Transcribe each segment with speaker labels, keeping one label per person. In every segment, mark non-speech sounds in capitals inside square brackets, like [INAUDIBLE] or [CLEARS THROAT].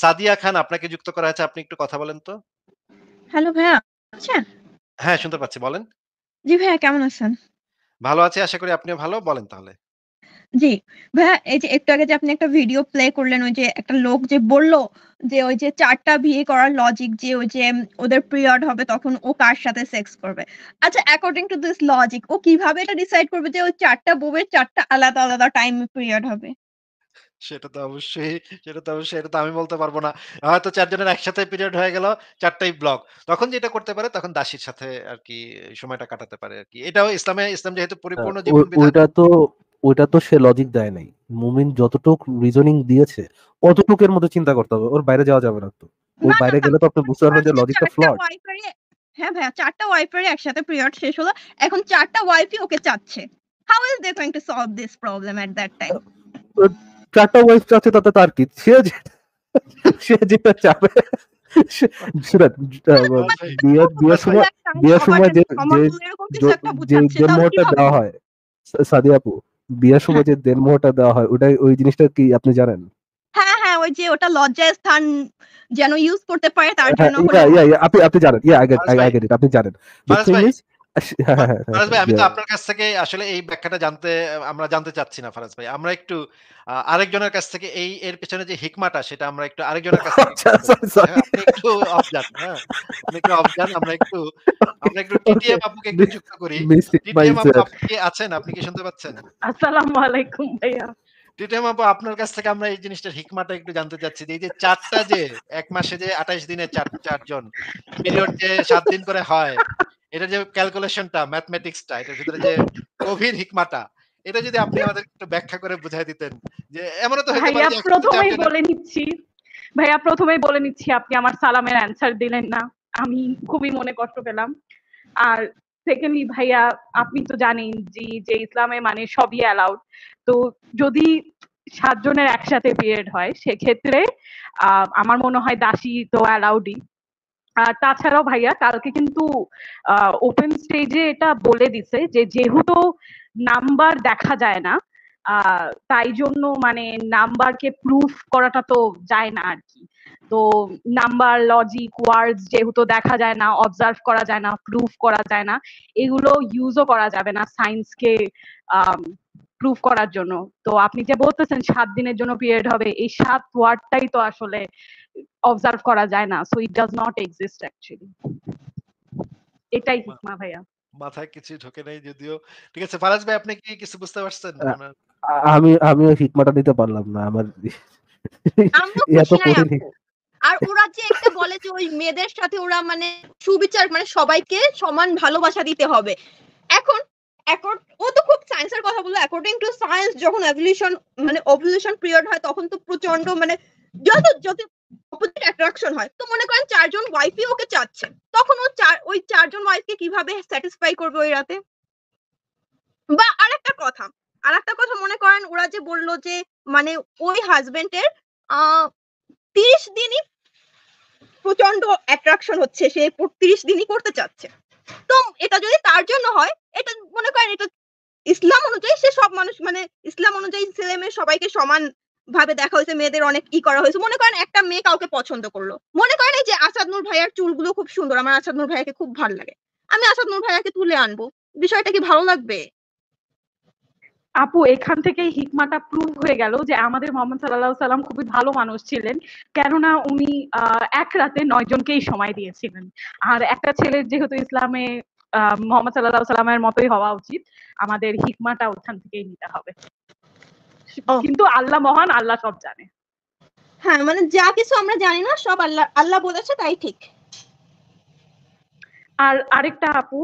Speaker 1: সাদিয়া খান আপনাকে যুক্ত করা হয়েছে আপনি একটু কথা বলেন তো হ্যালো ভাইয়া আচ্ছা হ্যাঁ শুনতে পাচ্ছি বলেন
Speaker 2: জি ভাইয়া কেমন আছেন
Speaker 1: ভালো আছি আশা করি আপনিও ভালো বলেন তাহলে
Speaker 2: জি ভাইয়া এই যে একটু আগে যে আপনি একটা ভিডিও প্লে করলেন ওই যে একটা লোক যে বলল যে ওই যে চারটা বিয়ে করার লজিক যে ওই যে ওদের পিরিয়ড হবে তখন ও কার সাথে সেক্স করবে আচ্ছা অ্যাকর্ডিং টু দিস লজিক ও কিভাবে এটা ডিসাইড করবে যে ওই চারটা বউয়ের চারটা আলাদা আলাদা টাইম পিরিয়ড হবে
Speaker 1: সেটা তো অবশ্যই সেটা তো অবশ্যই এটা তো আমি বলতে পারবো না হয়তো চারজনের একসাথে পিরিয়ড হয়ে গেল চারটাই ব্লক তখন যেটা করতে পারে তখন দাসীর সাথে আর কি সময়টা কাটাতে পারে আর কি এটাও ইসলামে ইসলাম যেহেতু হ্যাঁ, পরিপূর্ণ জীবন
Speaker 3: ওইটা তো ওইটা তো সে লজিক দেয় নাই মুমিন যতটুক রিজনিং দিয়েছে অতটুকের মধ্যে চিন্তা করতে হবে ওর বাইরে যাওয়া যাবে না তো ওই বাইরে গেলে তো আপনি বুঝতে পারবেন যে লজিকটা ফ্লড
Speaker 2: হ্যাঁ ভাই চারটা ওয়াইফের একসাথে পিরিয়ড শেষ হলো এখন চারটা ওয়াইফই ওকে চাচ্ছে how is they going to solve this problem at that time
Speaker 3: চারটা তাতে তার কি সে সে যেটা চাবে বিয়ের সময় যে যে দেওয়া হয় সময় যে দেওয়া হয় ওটাই ওই জিনিসটা কি আপনি জানেন
Speaker 2: হ্যাঁ হ্যাঁ ওই যে ওটা লজ্জায় স্থান যেন ইউজ করতে পারে তার হ্যাঁ, জন্য
Speaker 3: আপনি আপনি জানেন yeah I get I get আপনি জানেন হ্যাঁ, হ্যাঁ, হ্যাঁ, ফারাজ ভাই আমি তো আপনার
Speaker 1: কাছ থেকে আসলে এই ব্যাখ্যাটা জানতে আমরা জানতে চাচ্ছি না ফারাজ ভাই আমরা একটু আরেকজনের কাছ থেকে এই এর পেছনে যে হিকমাটা সেটা আমরা একটু আরেকজনের কাছ
Speaker 3: থেকে আচ্ছা,
Speaker 1: একটু হ্যাঁ একটু আমরা একটু আমরা একটু টিটিএম আপুকে একটু যুক্ত করি টিটিএম আপু আপনি কি আছেন আপনি কি শুনতে পাচ্ছেন
Speaker 4: আসসালামু আলাইকুম ভাইয়া
Speaker 1: টিটিএম আপু আপনার কাছ থেকে আমরা এই জিনিসটার হিকমাটা একটু জানতে চাচ্ছি এই যে চারটা যে এক মাসে যে আঠাশ দিনে চার চারজন পিরিয়ড যে সাত দিন করে হয় এটা যে ক্যালকুলেশনটা ম্যাথমেটিক্সটা এটার ভিতরে যে গভীর হিকমাটা এটা যদি আপনি আমাদের একটু ব্যাখ্যা করে বুঝাই দিতেন
Speaker 4: যে এমন তো হতে পারে প্রথমেই বলে নিচ্ছি ভাইয়া প্রথমেই বলে নিচ্ছি আপনি আমার সালামের অ্যানসার দিলেন না আমি খুবই মনে কষ্ট পেলাম আর সেকেন্ডলি ভাইয়া আপনি তো জানেন যে যে ইসলামে মানে সবই অ্যালাউড তো যদি সাতজনের একসাথে বিয়েড হয় সেক্ষেত্রে আমার মনে হয় দাসী তো অ্যালাউডই তাছাড়াও ভাইয়া কালকে কিন্তু ওপেন স্টেজে এটা বলে দিছে যে যেহেতু নাম্বার দেখা যায় না তাই জন্য মানে নাম্বারকে প্রুফ করাটা তো যায় না আর কি তো নাম্বার লজিক ওয়ার্ডস যেহেতু দেখা যায় না অবজার্ভ করা যায় না প্রুফ করা যায় না এগুলো ইউজও করা যাবে না সায়েন্সকে প্রুফ করার জন্য তো আপনি যে বলতেছেন সাত দিনের জন্য পিরিয়ড হবে এই সাত ওয়ার্ডটাই তো আসলে অবজার্ভ করা যায় না so it does not exist actually এটাই হিকমা ভাইয়া
Speaker 1: মাথায় কিছু ঢোকে নাই যদিও ঠিক আছে ফারাজ ভাই আপনি কি কিছু বুঝতে পারছেন
Speaker 3: আমি আমি ওই হিকমাটা দিতে পারলাম না আমার [LAUGHS] এত কঠিন
Speaker 2: আর ওরা যে একটা বলে যে ওই মেয়েদের সাথে ওরা মানে সুবিচার মানে সবাইকে সমান ভালোবাসা দিতে হবে এখন ও তো খুব সায়েন্সের কথা বললো অ্যাকর্ডিং টু সায়েন্স যখন এভলিউশন মানে এভলিউশন পিরিয়ড হয় তখন তো প্রচন্ড মানে যত যত অপোজিট অ্যাট্রাকশন হয় তো মনে করেন চারজন ওয়াইফই ওকে চাচ্ছে তখন ও চার ওই চারজন ওয়াইফকে কিভাবে স্যাটিসফাই করবে ওই রাতে বা আরেকটা কথা আর একটা কথা মনে করেন ওরা যে বললো যে মানে ওই হাজবেন্ডের তিরিশ দিনই প্রচন্ড অ্যাট্রাকশন হচ্ছে সে তিরিশ দিনই করতে চাচ্ছে তো এটা যদি তার জন্য হয় এটা মনে করেন এটা ইসলাম অনুযায়ী সে সব মানুষ মানে ইসলাম অনুযায়ী ছেলে মেয়ে সবাইকে সমান ভাবে দেখা হয়েছে মেয়েদের অনেক ই করা হয়েছে মনে করেন একটা মেয়ে কাউকে পছন্দ করলো মনে করেন এই যে আসাদ নূর ভাইয়ার চুলগুলো খুব সুন্দর আমার আসাদ নূর ভাইয়াকে খুব ভালো লাগে আমি আসাদ নূর ভাইয়াকে তুলে আনবো বিষয়টা কি ভালো লাগবে
Speaker 4: আপু এখান থেকেই হিকমাটা প্রুভ হয়ে গেল যে আমাদের মোহাম্মদ সাল্লাহ সাল্লাম খুবই ভালো মানুষ ছিলেন কেননা উনি এক রাতে নয় জনকেই সময় দিয়েছিলেন আর একটা ছেলের যেহেতু ইসলামে মোহাম্মদ সাল্লাহ সাল্লামের মতোই হওয়া উচিত আমাদের হিকমাটা ওখান থেকেই নিতে
Speaker 2: হবে কিন্তু আল্লাহ মহান আল্লাহ সব জানে হ্যাঁ মানে যা কিছু আমরা জানি না সব আল্লাহ আল্লাহ বলেছে তাই ঠিক আর
Speaker 4: আরেকটা আপু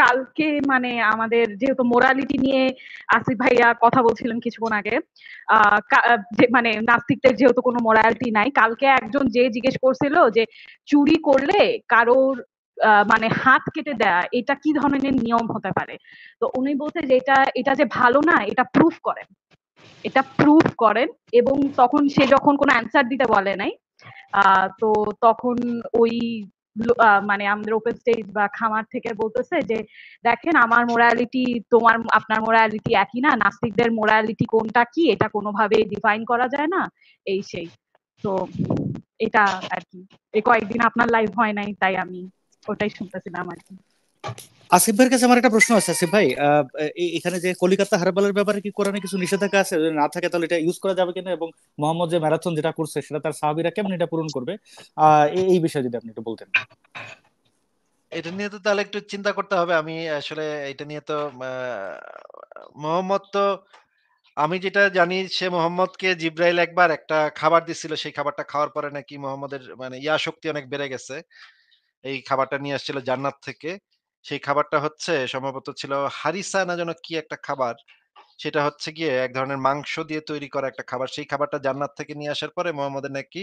Speaker 4: কালকে মানে আমাদের যেহেতু মোরালিটি নিয়ে আসিফ ভাইয়া কথা বলছিলেন কিছুক্ষণ আগে মানে নাস্তিকদের যেহেতু কোনো মোরালিটি নাই কালকে একজন যে জিজ্ঞেস করছিল যে চুরি করলে কারোর মানে হাত কেটে দেয়া এটা কি ধরনের নিয়ম হতে পারে তো উনি বলছে যে এটা এটা যে ভালো না এটা প্রুফ করেন এটা প্রুফ করেন এবং তখন সে যখন কোনো অ্যান্সার দিতে বলে নাই তো তখন ওই মানে আমাদের ওপেন স্টেজ বা খামার থেকে বলতেছে যে দেখেন আমার মোরালিটি তোমার আপনার মোরালিটি একই না নাস্তিকদের মোরালিটি কোনটা কি এটা কোনোভাবে ডিফাইন করা যায় না এই সেই তো এটা আর কি এই কয়েকদিন আপনার লাইভ হয় নাই তাই আমি ওটাই শুনতেছিলাম আর কি
Speaker 3: আসিফ ভাইয়ের কাছে আমার একটা প্রশ্ন আছে আসিফ ভাই এখানে যে কলিকাতা হারবালের ব্যাপারে কি কোরআনে কিছু নিষেধাজ্ঞা আছে না থাকে তাহলে এটা ইউজ করা যাবে কিনা এবং
Speaker 5: মোহাম্মদ যে ম্যারাথন যেটা করছে সেটা তার সাহাবিরা কেমন এটা পূরণ করবে এই বিষয়ে যদি আপনি একটু বলতেন
Speaker 1: এটা নিয়ে তো তাহলে একটু চিন্তা করতে হবে আমি আসলে এটা নিয়ে তো মোহাম্মদ তো আমি যেটা জানি সে মোহাম্মদকে জিব্রাইল একবার একটা খাবার দিছিল সেই খাবারটা খাওয়ার পরে নাকি মোহাম্মদের মানে ইয়া শক্তি অনেক বেড়ে গেছে এই খাবারটা নিয়ে আসছিল জান্নাত থেকে সেই খাবারটা হচ্ছে সম্ভবত ছিল হারিসা না যেন কি একটা খাবার সেটা হচ্ছে গিয়ে এক ধরনের মাংস দিয়ে তৈরি করা একটা খাবার সেই খাবারটা জান্নাত থেকে নিয়ে আসার পরে মোহাম্মদের নাকি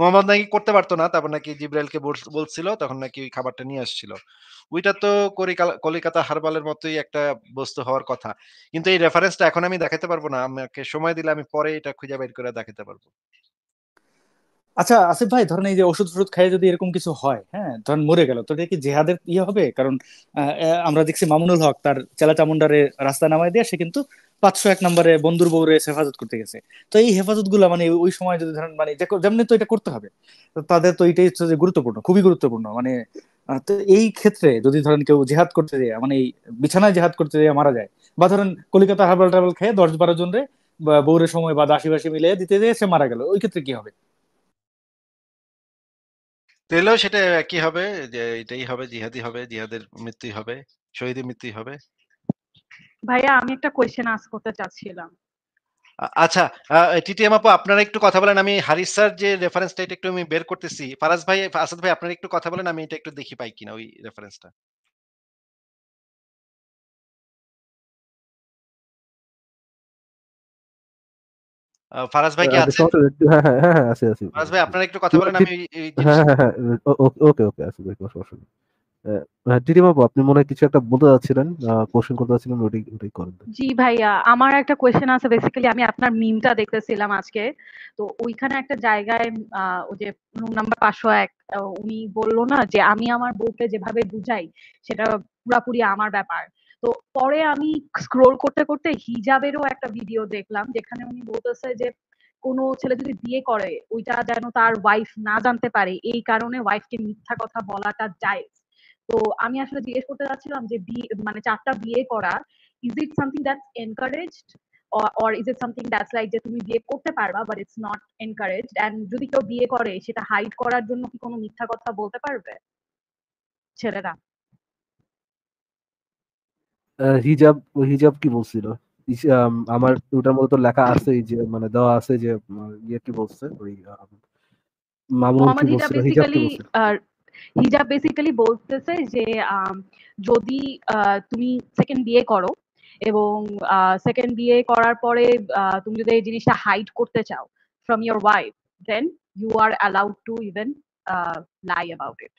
Speaker 1: মোহাম্মদ নাকি করতে পারতো না তারপর নাকি জিব্রাইলকে বলছিল তখন নাকি ওই খাবারটা নিয়ে আসছিল ওইটা তো কলিকাতা হারবালের মতোই একটা বস্তু হওয়ার কথা কিন্তু এই রেফারেন্সটা এখন আমি দেখাতে পারবো না আমাকে সময় দিলে আমি পরে এটা খুঁজে বের করে দেখাতে পারবো
Speaker 5: আচ্ছা আসিফ ভাই ধরেন এই যে ওষুধ ওষুধ খেয়ে যদি এরকম কিছু হয় হ্যাঁ ধরেন মরে গেল তো কি জেহাদের ইয়ে হবে কারণ আমরা দেখছি মামুনুল হক তার চেলা চামুন্ডারে রাস্তা নামায় দিয়ে সে কিন্তু পাঁচশো এক নম্বরে বন্ধুর বউরে হেফাজত করতে গেছে তো এই হেফাজত গুলা মানে ওই সময় যদি ধরেন মানে যেমনি তো এটা করতে হবে তো তাদের তো এটাই হচ্ছে যে গুরুত্বপূর্ণ খুবই গুরুত্বপূর্ণ মানে তো এই ক্ষেত্রে যদি ধরেন কেউ জেহাদ করতে যায় মানে এই বিছানায় জেহাদ করতে যায় মারা যায় বা ধরেন কলিকাতা হার্বাল ট্রাভেল খেয়ে দশ বারো জন রে বউরের সময় বা দাসী বাসী মিলে দিতে যেয়ে সে মারা গেল ওই ক্ষেত্রে কি হবে
Speaker 1: পেলেও সেটা একই হবে যে এটাই হবে জিহাদি হবে জিহাদের মৃত্যু হবে শহীদ মৃত্যু হবে
Speaker 4: ভাইয়া আমি একটা কোয়েশ্চেন আস করতে চাচ্ছিলাম
Speaker 1: আচ্ছা টিটিএম আপু আপনারা একটু কথা বলেন আমি হারিস স্যার যে রেফারেন্সটা এটা একটু আমি বের করতেছি ফারাজ ভাই আসাদ ভাই আপনারা একটু কথা বলেন আমি এটা একটু দেখি পাই কিনা ওই
Speaker 4: রেফারেন্সটা ফারাজ ভাই কি আছেন হ্যাঁ হ্যাঁ, হ্যাঁ,
Speaker 3: হ্যাঁ ফারাজ ভাই আপনারা একটু কথা বলেন আমি হ্যাঁ, ওকে ওকে ভাই আপনি মনে কিছু একটা বলতে যাচ্ছিলেন কোশ্চেন করতে যাচ্ছিলেন ওটাই ওটাই করেন
Speaker 4: জি ভাইয়া আমার একটা কোশ্চেন আছে বেসিক্যালি আমি আপনার মিমটা দেখতেছিলাম আজকে তো ওইখানে একটা জায়গায় ওই যে নাম্বার পাঁচশো এক উনি বললো না যে আমি আমার বউকে যেভাবে বুঝাই সেটা পুরাপুরি আমার ব্যাপার তো পরে আমি স্ক্রোল করতে করতে হিজাবেরও একটা ভিডিও দেখলাম যেখানে উনি বলতেছে যে কোন ছেলে যদি বিয়ে করে ওইটা যেন তার ওয়াইফ না জানতে পারে এই কারণে ওয়াইফকে মিথ্যা কথা বলাটা যায় তো আমি আসলে জিজ্ঞেস করতে চাচ্ছিলাম যে মানে চারটা বিয়ে করা is it something that's encouraged or is it something that's like যে তুমি বিয়ে করতে পারবা but it's not encouraged and যদি কেউ বিয়ে করে সেটা হাইড করার জন্য কি কোনো মিথ্যা কথা বলতে পারবে ছেলেরা
Speaker 3: হিজাব হিজাব কি বলছিল আমার দুটার মধ্যে তো লেখা আছে যে মানে দেওয়া আছে যে ইয়ে কি বলছে ওই হিজাব কি বলছিল
Speaker 4: হিজাব বেসিক্যালি বলতেছে যে যদি তুমি সেকেন্ড বিয়ে করো এবং সেকেন্ড বিয়ে করার পরে তুমি যদি এই জিনিসটা হাইড করতে চাও from your wife then you are allowed to even lie about it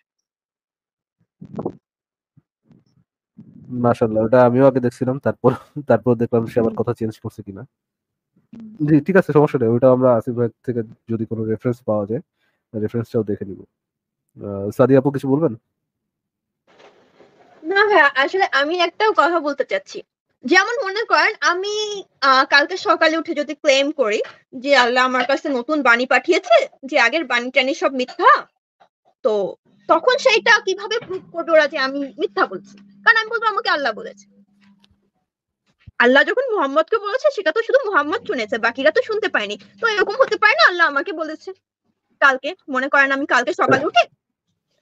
Speaker 3: মাশাল্লাহ ওটা আমিও আগে দেখছিলাম তারপর তারপর দেখলাম সে আবার কথা চেঞ্জ করছে কিনা জি ঠিক আছে সমস্যা নেই ওটা আমরা আসিফ ভাই থেকে যদি কোনো রেফারেন্স পাওয়া যায় রেফারেন্সটাও দেখে নিব সাদিয়া আপু কিছু বলবেন
Speaker 2: না ভাই আসলে আমি একটা কথা বলতে চাচ্ছি যেমন মনে করেন আমি কালকে সকালে উঠে যদি ক্লেম করি যে আল্লাহ আমার কাছে নতুন বাণী পাঠিয়েছে যে আগের বাণী টানি সব মিথ্যা তো তখন সেইটা কিভাবে প্রুভ করবে ওরা যে আমি মিথ্যা বলছি কারণ আমি বলবো আমাকে আল্লাহ বলেছে আল্লাহ যখন মোহাম্মদকে বলেছে সেটা তো শুধু মোহাম্মদ শুনেছে বাকিরা তো শুনতে পায়নি তো এরকম হতে পারে না আল্লাহ আমাকে বলেছে কালকে মনে করেন আমি কালকে সকাল উঠে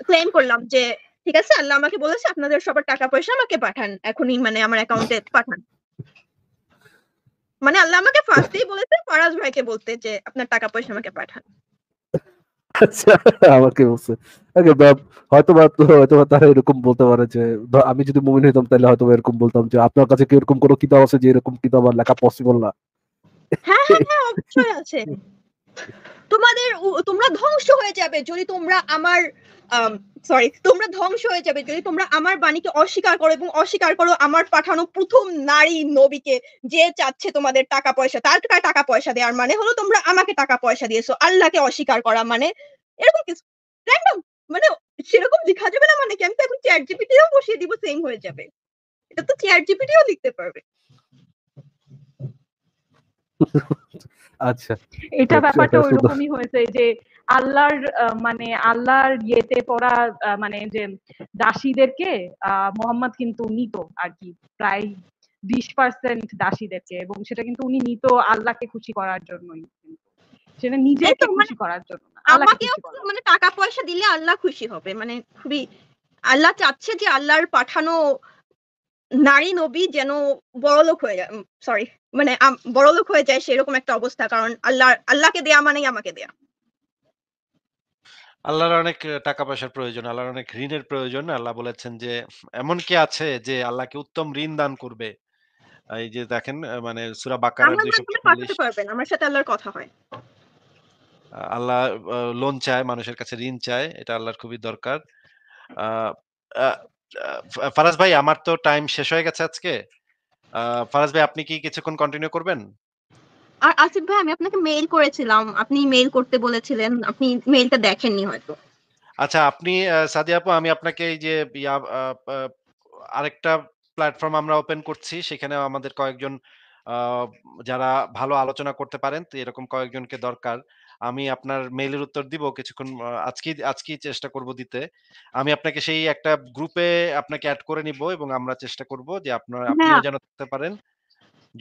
Speaker 2: ক্লেম করলাম যে ঠিক আছে আল্লাহ আমাকে বলেছে আপনাদের সবার টাকা পয়সা আমাকে পাঠান এখনই মানে আমার অ্যাকাউন্টে পাঠান মানে আল্লাহ আমাকে ফার্স্টেই বলেছে ফরাজ ভাইকে বলতে যে আপনার টাকা পয়সা আমাকে পাঠান
Speaker 3: [LAUGHS] আমাকে বলছে হয়তো বা হয়তো বা তারা এরকম বলতে পারে যে আমি যদি মুমিন হইতাম তাহলে হয়তো এরকম বলতাম যে আপনার কাছে কি এরকম কোনো কিতাব আছে যে এরকম কিতাব আর লেখা পসিবল না
Speaker 2: হ্যাঁ, হ্যাঁ, হ্যাঁ, আছে তোমাদের তোমরা ধ্বংস হয়ে যাবে যদি তোমরা আমার সরি তোমরা ধ্বংস হয়ে যাবে যদি তোমরা আমার বাণীকে অস্বীকার করো এবং অস্বীকার করো আমার পাঠানো প্রথম নারী নবীকে যে চাচ্ছে তোমাদের টাকা পয়সা তার টাকা পয়সা দেওয়ার মানে হলো তোমরা আমাকে টাকা পয়সা দিয়েছো আল্লাহকে অস্বীকার করা মানে এরকম কিছু র্যান্ডম মানে সেরকম লেখা যাবে না মানে কি আমি তো এখন চ্যাট জিপিটিও বসিয়ে দিব সেম হয়ে যাবে এটা তো চ্যাট জিপিটিও লিখতে পারবে
Speaker 6: আচ্ছা এটা ব্যাপারটা
Speaker 2: হয়েছে
Speaker 4: যে আল্লাহর মানে আল্লাহর ইয়েতে পড়া মানে যে দাসীদেরকে মোহাম্মদ কিন্তু নিত আর কি প্রায় বিশ পার্সেন্ট দাসীদেরকে এবং সেটা কিন্তু উনি নিত আল্লাহকে খুশি করার জন্যই সেটা নিজেকে খুশি মানে
Speaker 2: করার জন্য আমাকেও মানে টাকা পয়সা দিলে আল্লাহ খুশি হবে মানে খুবই আল্লাহ চাচ্ছে যে আল্লাহর পাঠানো নারী নবী যেন বড়লোক হয়ে যায় সরি মানে বড়লোক হয়ে যায় সেরকম একটা অবস্থা কারণ আল্লাহ আল্লাহকে দেয়া মানেই আমাকে দেয়া
Speaker 1: আল্লাহর অনেক টাকা পয়সার প্রয়োজন আল্লাহর অনেক ঋণের প্রয়োজন আল্লাহ বলেছেন যে এমন কি আছে যে আল্লাহকে উত্তম ঋণ দান করবে এই যে দেখেন মানে সূরা বাকারার 245
Speaker 2: আমার সাথে আল্লাহর কথা হয়
Speaker 1: আল্লাহ লোন চায় মানুষের কাছে ঋণ চায় এটা আল্লাহর খুবই দরকার ফারাজ ভাই আমার তো টাইম শেষ হয়ে গেছে আজকে ফারাজ ভাই আপনি কি কিছুক্ষণ কন্টিনিউ করবেন
Speaker 2: আর আসিফ ভাই আমি আপনাকে মেইল করেছিলাম আপনি মেইল করতে বলেছিলেন আপনি মেইলটা দেখেননি হয়তো
Speaker 1: আচ্ছা আপনি সাদিয়া আপু আমি আপনাকে এই যে আরেকটা প্ল্যাটফর্ম আমরা ওপেন করছি সেখানে আমাদের কয়েকজন যারা ভালো আলোচনা করতে পারেন এরকম কয়েকজনকে দরকার আমি আপনার মেইলের উত্তর দিব কিছুক্ষণ আজকেই আজকেই চেষ্টা করব দিতে আমি আপনাকে সেই একটা গ্রুপে আপনাকে অ্যাড করে নিব এবং আমরা চেষ্টা করব যে আপনার হ্যাঁ। আপনিও যেন থাকতে পারেন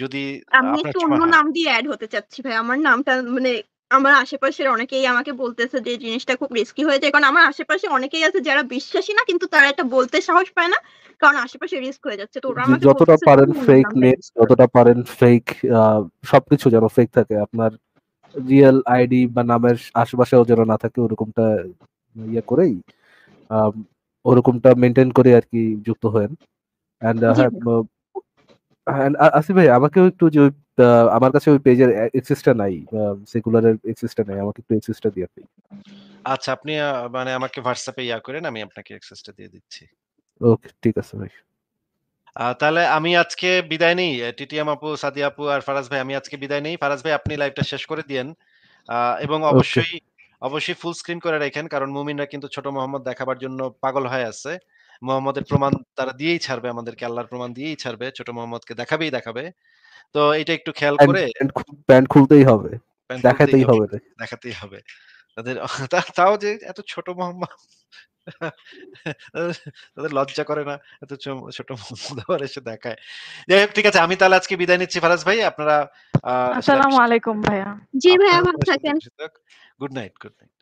Speaker 1: যদি আমি একটু অন্য নাম
Speaker 2: দিয়ে অ্যাড হতে চাচ্ছি ভাই আমার নামটা মানে আমার আশেপাশের অনেকেই আমাকে বলতেছে যে জিনিসটা খুব রিস্কি হয়ে যায় কারণ আমার আশেপাশে অনেকেই আছে যারা বিশ্বাসী না কিন্তু তারা এটা বলতে সাহস পায় না কারণ আশেপাশে রিস্ক হয়ে যাচ্ছে তো ওরা আমাকে যতটা পারেন ফেক নেট
Speaker 3: যতটা পারেন ফেক সবকিছু যেন ফেক থাকে আপনার রিয়েল আইডি বা নামের আশেপাশেও যেন না থাকে ওরকমটা ইয়ে করেই ওরকমটা মেনটেন করে আর কি যুক্ত হয়েন অ্যান্ড uh, আসি ভাই আমাকেও একটু যে আমার কাছে ওই পেজের এক্সিসটা নাই সেকুলারের এক্সিসটা নাই আমাকে একটু এক্সিসটা দিয়ে আপনি
Speaker 1: আচ্ছা আপনি মানে আমাকে হোয়াটসঅ্যাপে ইয়া করেন আমি আপনাকে এক্সিসটা দিয়ে দিচ্ছি
Speaker 3: ওকে ঠিক আছে ভাই
Speaker 1: তাহলে আমি আজকে বিদায় নেই টিটিএম আপু সাদিয়া আপু আর ফারাজ ভাই আমি আজকে বিদায় নেই ফারাজ ভাই আপনি লাইভটা শেষ করে দিয়েন এবং অবশ্যই অবশ্যই ফুল স্ক্রিন করে রাখেন কারণ মুমিনরা কিন্তু ছোট মোহাম্মদ দেখাবার জন্য পাগল হয়ে আছে মোহাম্মদের প্রমাণ তারা দিয়েই ছাড়বে আমাদের আল্লাহর প্রমাণ দিয়েই ছাড়বে ছোট মোহাম্মদকে দেখাবেই দেখাবে তো এটা একটু খেয়াল করে
Speaker 3: প্যান্ট খুলতেই হবে দেখাতেই হবে
Speaker 1: দেখাতেই হবে তাদের তাও যে এত ছোট মোহাম্মদ [LAUGHS] তাদের লজ্জা করে না এত ছোট মুদাবার এসে দেখায় যাই হোক ঠিক আছে আমি তাহলে আজকে বিদায় নিচ্ছি ফারাজ ভাই আপনারা আসসালামু
Speaker 4: আলাইকুম ভাইয়া জি ভাইয়া ভালো থাকেন
Speaker 1: good night good night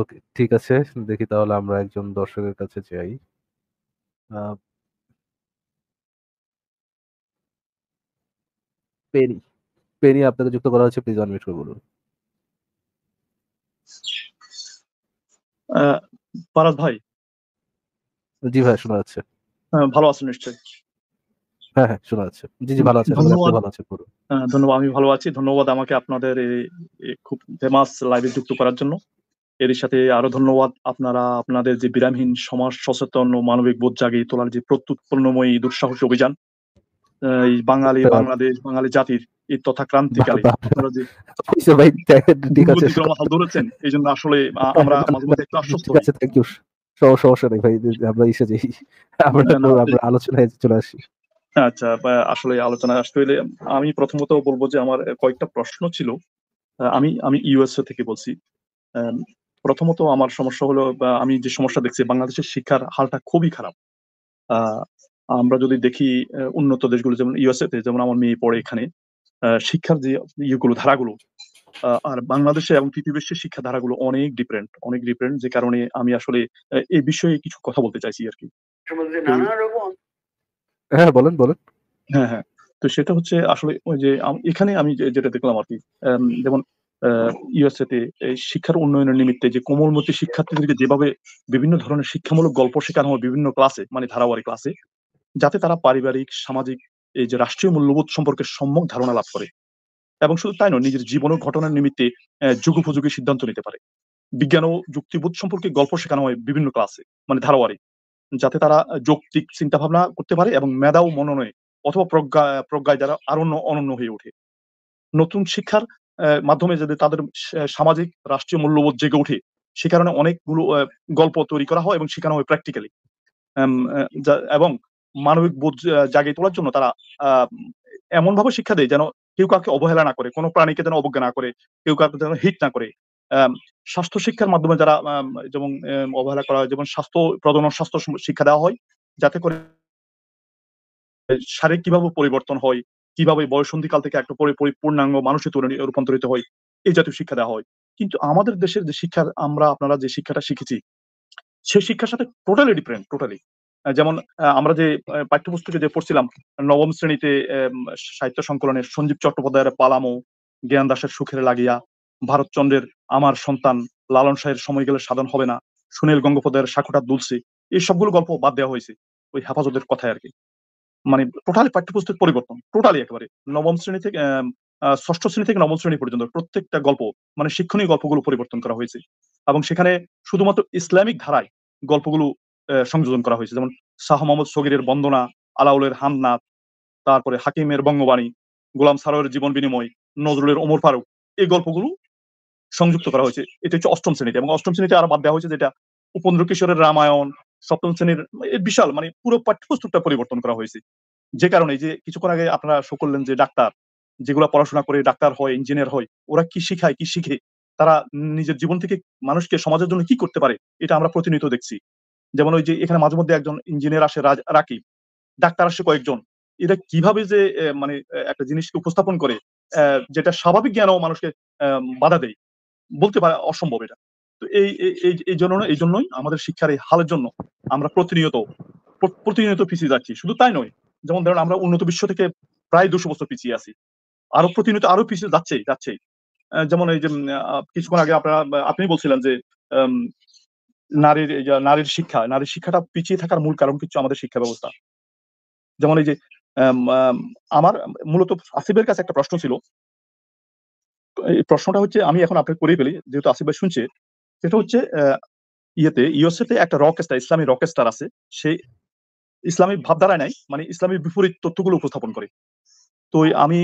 Speaker 3: okay ঠিক আছে দেখি তাহলে আমরা একজন দর্শকের কাছে যাই পেনি পেনি আপনাকে যুক্ত করা হচ্ছে প্লিজ অনমিট করে বলুন ফারাদ ভাই জি ভাই শোনা যাচ্ছে
Speaker 5: হ্যাঁ, ভালো আছেন নিশ্চয়ই
Speaker 3: হ্যাঁ হ্যাঁ শোনা যাচ্ছে জি ভালো
Speaker 5: হ্যাঁ, ধন্যবাদ আমি ভালো আছি ধন্যবাদ আমাকে আপনাদের খুব ফেমাস লাইভে যুক্ত করার জন্য সাথে আরো ধন্যবাদ আপনারা আপনাদের যে বিরামহীন সমাজ সচেতন ও মানবিক বোধ জাগিয়ে তোলার যে প্রত্যুৎপন্নময়ী দুঃসাহসী অভিযান এই বাঙালি বাংলাদেশ বাঙালি জাতির এই তথা ক্রান্তিকালে ধরেছেন এই জন্য আসলে হ্যাঁ, আমরা হ্যাঁ, মাঝে আলোচনায় আচ্ছা, আসতে হলে আমি প্রথমত বলবো যে আমার কয়েকটা প্রশ্ন ছিল আমি আমি ইউএসএ থেকে বলছি প্রথমত আমার সমস্যা হলো আমি যে সমস্যা দেখছি বাংলাদেশের শিক্ষার হালটা খুবই খারাপ আমরা যদি দেখি উন্নত দেশগুলো যেমন ইউএসএতে যেমন আমার মেয়ে পড়ে এখানে শিক্ষার যে ইয়েগুলো ধারাগুলো আর বাংলাদেশে এবং পৃথিবীর শিক্ষা ধারাগুলো অনেক ডিফারেন্ট অনেক ডিফারেন্ট যে কারণে আমি আসলে এই বিষয়ে কিছু কথা বলতে চাইছি আর কি হ্যাঁ বলেন বলেন হ্যাঁ হ্যাঁ তো সেটা হচ্ছে আসলে ওই যে এখানে আমি যেটা দেখলাম আর কি যেমন ইউএসএ তে শিক্ষার উন্নয়নের নিমিত্তে যে কোমলমতি শিক্ষার্থীদেরকে যেভাবে বিভিন্ন ধরনের শিক্ষামূলক গল্প শেখানো হয় বিভিন্ন ক্লাসে মানে ধারাবাহিক ক্লাসে যাতে তারা পারিবারিক সামাজিক এই যে রাষ্ট্রীয় মূল্যবোধ সম্পর্কে সম্যক ধারণা লাভ করে এবং শুধু তাই নয় নিজের জীবন ও ঘটনার নিমিত্তে যুগোপযোগী সিদ্ধান্ত নিতে পারে বিজ্ঞান ও যুক্তিবোধ সম্পর্কে গল্প শেখানো হয় বিভিন্ন ক্লাসে মানে ধারোয়ারে যাতে তারা যৌক্তিক চিন্তা ভাবনা করতে পারে এবং মেধা ও মননয়ে অথবা প্রজ্ঞা প্রজ্ঞায় যারা আরণ্য অনন্য হয়ে ওঠে নতুন শিক্ষার মাধ্যমে যাতে তাদের সামাজিক রাষ্ট্রীয় মূল্যবোধ জেগে ওঠে সে কারণে অনেকগুলো গল্প তৈরি করা হয় এবং শেখানো হয় প্র্যাকটিক্যালি এবং মানবিক বোধ জাগিয়ে তোলার জন্য তারা আহ এমন ভাবে শিক্ষা দেয় যেন কেউ কাউকে অবহেলা না করে কোনো প্রাণীকে যেন অবজ্ঞা না করে কেউ কাউকে যেন হিট না করে স্বাস্থ্য শিক্ষার মাধ্যমে যারা যেমন অবহেলা করা হয় যেমন স্বাস্থ্য প্রদন স্বাস্থ্য শিক্ষা দেওয়া হয় যাতে করে শারীরিক কিভাবে পরিবর্তন হয় কিভাবে বয়সন্ধিকাল থেকে একটা পরে পূর্ণাঙ্গ মানুষে রূপান্তরিত হয় এই জাতীয় শিক্ষা দেওয়া হয় কিন্তু আমাদের দেশের যে শিক্ষা আমরা আপনারা যে শিক্ষাটা শিখেছি সেই শিক্ষার সাথে টোটালি ডিফারেন্ট টোটালি যেমন আমরা যে পাঠ্যপুস্তকে যে পড়ছিলাম নবম শ্রেণীতে সাহিত্য সংকলনে সঞ্জীব চট্টোপাধ্যায়ের পালামো জ্ঞান দাসের সুখের লাগিয়া ভারতচন্দ্রের আমার সন্তান লালন শাহের সময় গেলে সাধন হবে না সুনীল গঙ্গোপাধ্যায়ের সাকুটা দুলসি এই সবগুলো গল্প বাদ দেওয়া হয়েছে ওই হেফাজতের কথায় আর কি মানে টোটালি পাঠ্যপুস্তক পরিবর্তন টোটালি একেবারে নবম শ্রেণী থেকে ষষ্ঠ শ্রেণী থেকে নবম শ্রেণী পর্যন্ত প্রত্যেকটা গল্প মানে শিক্ষণীয় গল্পগুলো পরিবর্তন করা হয়েছে এবং সেখানে শুধুমাত্র ইসলামিক ধারায় গল্পগুলো সংযোজন করা হয়েছে যেমন শাহ মোহাম্মদ সগিরের বন্দনা আলাউলের হামনাথ তারপরে হাকিমের বঙ্গবাণী গোলাম সারোয়ের জীবন বিনিময় নজরুলের ওমর ফারুক এই গল্পগুলো সংযুক্ত করা হয়েছে এটা হচ্ছে অষ্টম শ্রেণীতে এবং অষ্টম শ্রেণীতে আরো বাদ দেওয়া হয়েছে যেটা উপেন্দ্র কিশোরের রামায়ণ সপ্তম শ্রেণীর বিশাল মানে পুরো পাঠ্যপুস্তকটা পরিবর্তন করা হয়েছে যে কারণে যে কিছুক্ষণ আগে আপনারা শো করলেন যে ডাক্তার যেগুলো পড়াশোনা করে ডাক্তার হয় ইঞ্জিনিয়ার হয় ওরা কি শিখায় কি শিখে তারা নিজের জীবন থেকে মানুষকে সমাজের জন্য কি করতে পারে এটা আমরা প্রতিনিয়ত দেখছি যেমন ওই যে এখানে মাঝে মধ্যে একজন ইঞ্জিনিয়ার আসে রাকিব ডাক্তার আসে কয়েকজন এটা কিভাবে যে মানে একটা জিনিসকে উপস্থাপন করে যেটা স্বাভাবিক জ্ঞানও মানুষকে বাধা দেয় বলতে পারে অসম্ভব এটা তো এই এই জন্য এই জন্যই আমাদের শিক্ষার এই হালের জন্য আমরা প্রতিনিয়ত প্রতিনিয়ত পিছিয়ে যাচ্ছি শুধু তাই নয় যেমন ধরেন আমরা উন্নত বিশ্ব থেকে প্রায় দুশো বছর পিছিয়ে আছি আরো প্রতিনিয়ত আরো পিছিয়ে যাচ্ছে যাচ্ছে যেমন এই যে কিছুক্ষণ আগে আপনারা আপনি বলছিলেন যে নারীর নারীর শিক্ষা নারীর শিক্ষাটা পিছিয়ে থাকার মূল কারণ কিছু আমাদের শিক্ষা ব্যবস্থা যেমন এই যে আমার মূলত আসিফের কাছে একটা প্রশ্ন ছিল এই প্রশ্নটা হচ্ছে আমি এখন আপনাকে করে ফেলি যেহেতু আসিফ ভাই শুনছে সেটা হচ্ছে ইয়েতে ইউএসএতে একটা রকস্টার ইসলামী স্টার আছে সেই ইসলামী ভাবধারায় নাই মানে ইসলামী বিপরীত তথ্যগুলো উপস্থাপন করে তো আমি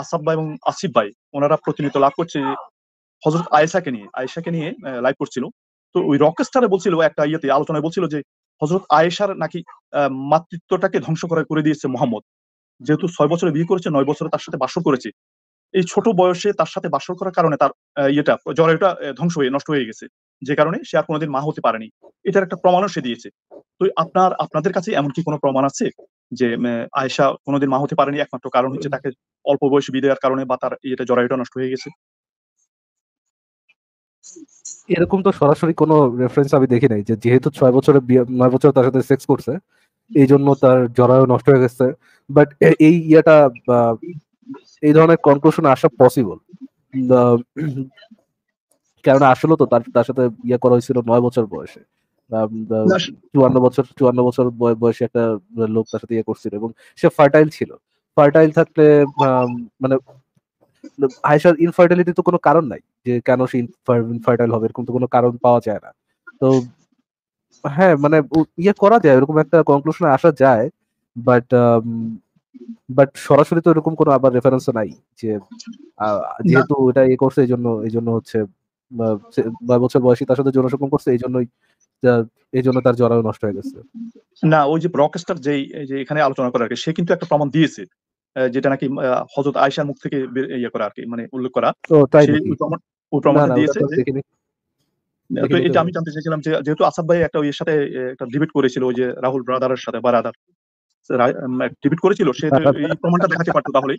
Speaker 5: আসাফ ভাই এবং আসিফ ভাই ওনারা প্রতিনিধিত্ব লাভ করছে হজরত আয়েশাকে নিয়ে আয়েশাকে নিয়ে লাইভ করছিল তো ওই রকস্টারে বলছিল একটা ইয়েতে আলোচনায় বলছিল যে হজরত আয়েশার নাকি মাতৃত্বটাকে ধ্বংস করা করে দিয়েছে মোহাম্মদ যেহেতু ছয় বছরে বিয়ে করেছে নয় বছরে তার সাথে বাসর করেছে এই ছোট বয়সে তার সাথে বাসর করার কারণে তার ইয়েটা জরায়ুটা ধ্বংস হয়ে নষ্ট হয়ে গেছে যে কারণে সে আর কোনোদিন মা হতে পারেনি এটার একটা প্রমাণও সে দিয়েছে তো আপনার আপনাদের কাছে এমন কি কোনো প্রমাণ আছে যে আয়েশা কোনোদিন মা হতে পারেনি একমাত্র কারণ হচ্ছে তাকে অল্প বয়সে বিয়ে দেওয়ার কারণে বা তার ইয়েটা জরায়ুটা নষ্ট হয়ে গেছে
Speaker 3: এরকম তো সরাসরি কোনো রেফারেন্স আমি দেখি নাই যে যেহেতু ছয় বছরে নয় বছর তার সাথে সেক্স করছে এই জন্য তার জরায়ু নষ্ট হয়ে গেছে বাট এই ইয়েটা এই ধরনের কনক্লুশন আসা পসিবল কারণ আসলে তো তার তার সাথে ইয়ে করা হয়েছিল নয় বছর বয়সে চুয়ান্ন বছর চুয়ান্ন বছর বয়সে একটা লোক তার সাথে ইয়ে করছিল এবং সে ফার্টাইল ছিল ফার্টাইল থাকলে মানে আয়েশার ইনফার্টিলিটি তো কোনো কারণ নাই যে কেন সে ইনফার্টাইল হবে এরকম তো কোনো কারণ পাওয়া যায় না তো হ্যাঁ মানে ইয়ে করা যায় এরকম একটা কনক্লুশনে আসা যায় বাট বাট um, সরাসরি তো এরকম কোনো আবার রেফারেন্স নাই যে যেহেতু এটা ইয়ে করছে এই জন্য এই জন্য হচ্ছে নয় বছর বয়সী তার সাথে যৌনসম্পর্ক করছে এই জন্যই এই জন্য তার জরায়ু নষ্ট হয়ে গেছে
Speaker 5: না ওই যে ব্রকস্টার যে এখানে আলোচনা করার সে কিন্তু একটা প্রমাণ দিয়েছে যেটা নাকি হজরত আয়সার মুখ থেকে ইয়ে করা আরকি মানে উল্লেখ করা তো এটা আমি জানতে চাইছিলাম যে যেহেতু আসাদ ভাই একটা ওই সাথে একটা ডিবেট করেছিল ওই যে রাহুল ব্রাদারের সাথে বা রাদার ডিবেট করেছিল সে প্রমাণটা দেখাতে পারতো তাহলে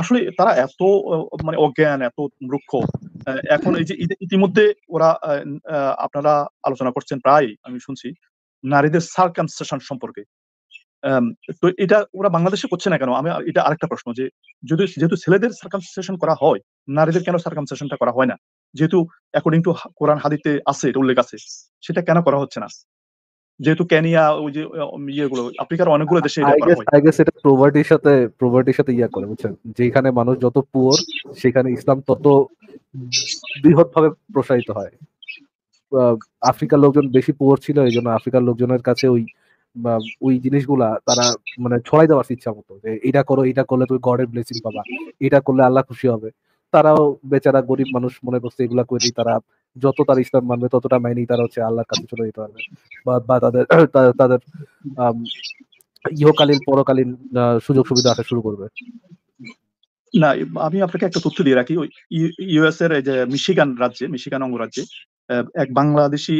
Speaker 5: আসলে তারা এত মানে অজ্ঞান এত মূর্খ এখন এই যে ইতিমধ্যে ওরা আপনারা আলোচনা করছেন প্রায় আমি শুনছি নারীদের সার্কামসেশন সম্পর্কে তো এটা ওরা বাংলাদেশে করছে না কেন আমি এটা আরেকটা প্রশ্ন যে যদি যেহেতু ছেলেদের সার্কামসেশন করা হয় নারীদের কেন সার্কামসেশনটা করা হয় না যেহেতু অ্যাকর্ডিং টু কোরআন হাদিতে আছে এটা উল্লেখ আছে সেটা কেন করা হচ্ছে না যেহেতু কেনিয়া ওই যে ইয়েগুলো আফ্রিকার অনেকগুলো দেশে এটা করা হয়
Speaker 3: আই গেস সাথে প্রোভার্টির সাথে ইয়া করে বুঝছেন যেখানে মানুষ যত পুয়ার সেখানে ইসলাম তত বৃহৎভাবে প্রসারিত হয় আফ্রিকার লোকজন বেশি পুয়ার ছিল এই জন্য আফ্রিকার লোকজনের কাছে ওই বা ওই জিনিসগুলা তারা মানে ছড়াই দেওয়ার ইচ্ছা মতো যে এটা করো এটা করলে তুমি গডের ব্লেসিং পাবা এটা করলে আল্লাহ খুশি হবে তারাও বেচারা গরিব মানুষ মনে করছে এগুলা করে তারা যত তার ইসলাম মানবে ততটা মাইনি তারা হচ্ছে আল্লাহর কাছে চলে যেতে পারবে বা [CLEARS THROAT] তাদের তাদের ইহকালীন পরকালীন সুযোগ সুবিধা আসা শুরু করবে
Speaker 5: না আমি আপনাকে একটা তথ্য দিয়ে রাখি ইউএস এর যে মিশিগান রাজ্যে মিশিগান অঙ্গরাজ্যে এক বাংলাদেশি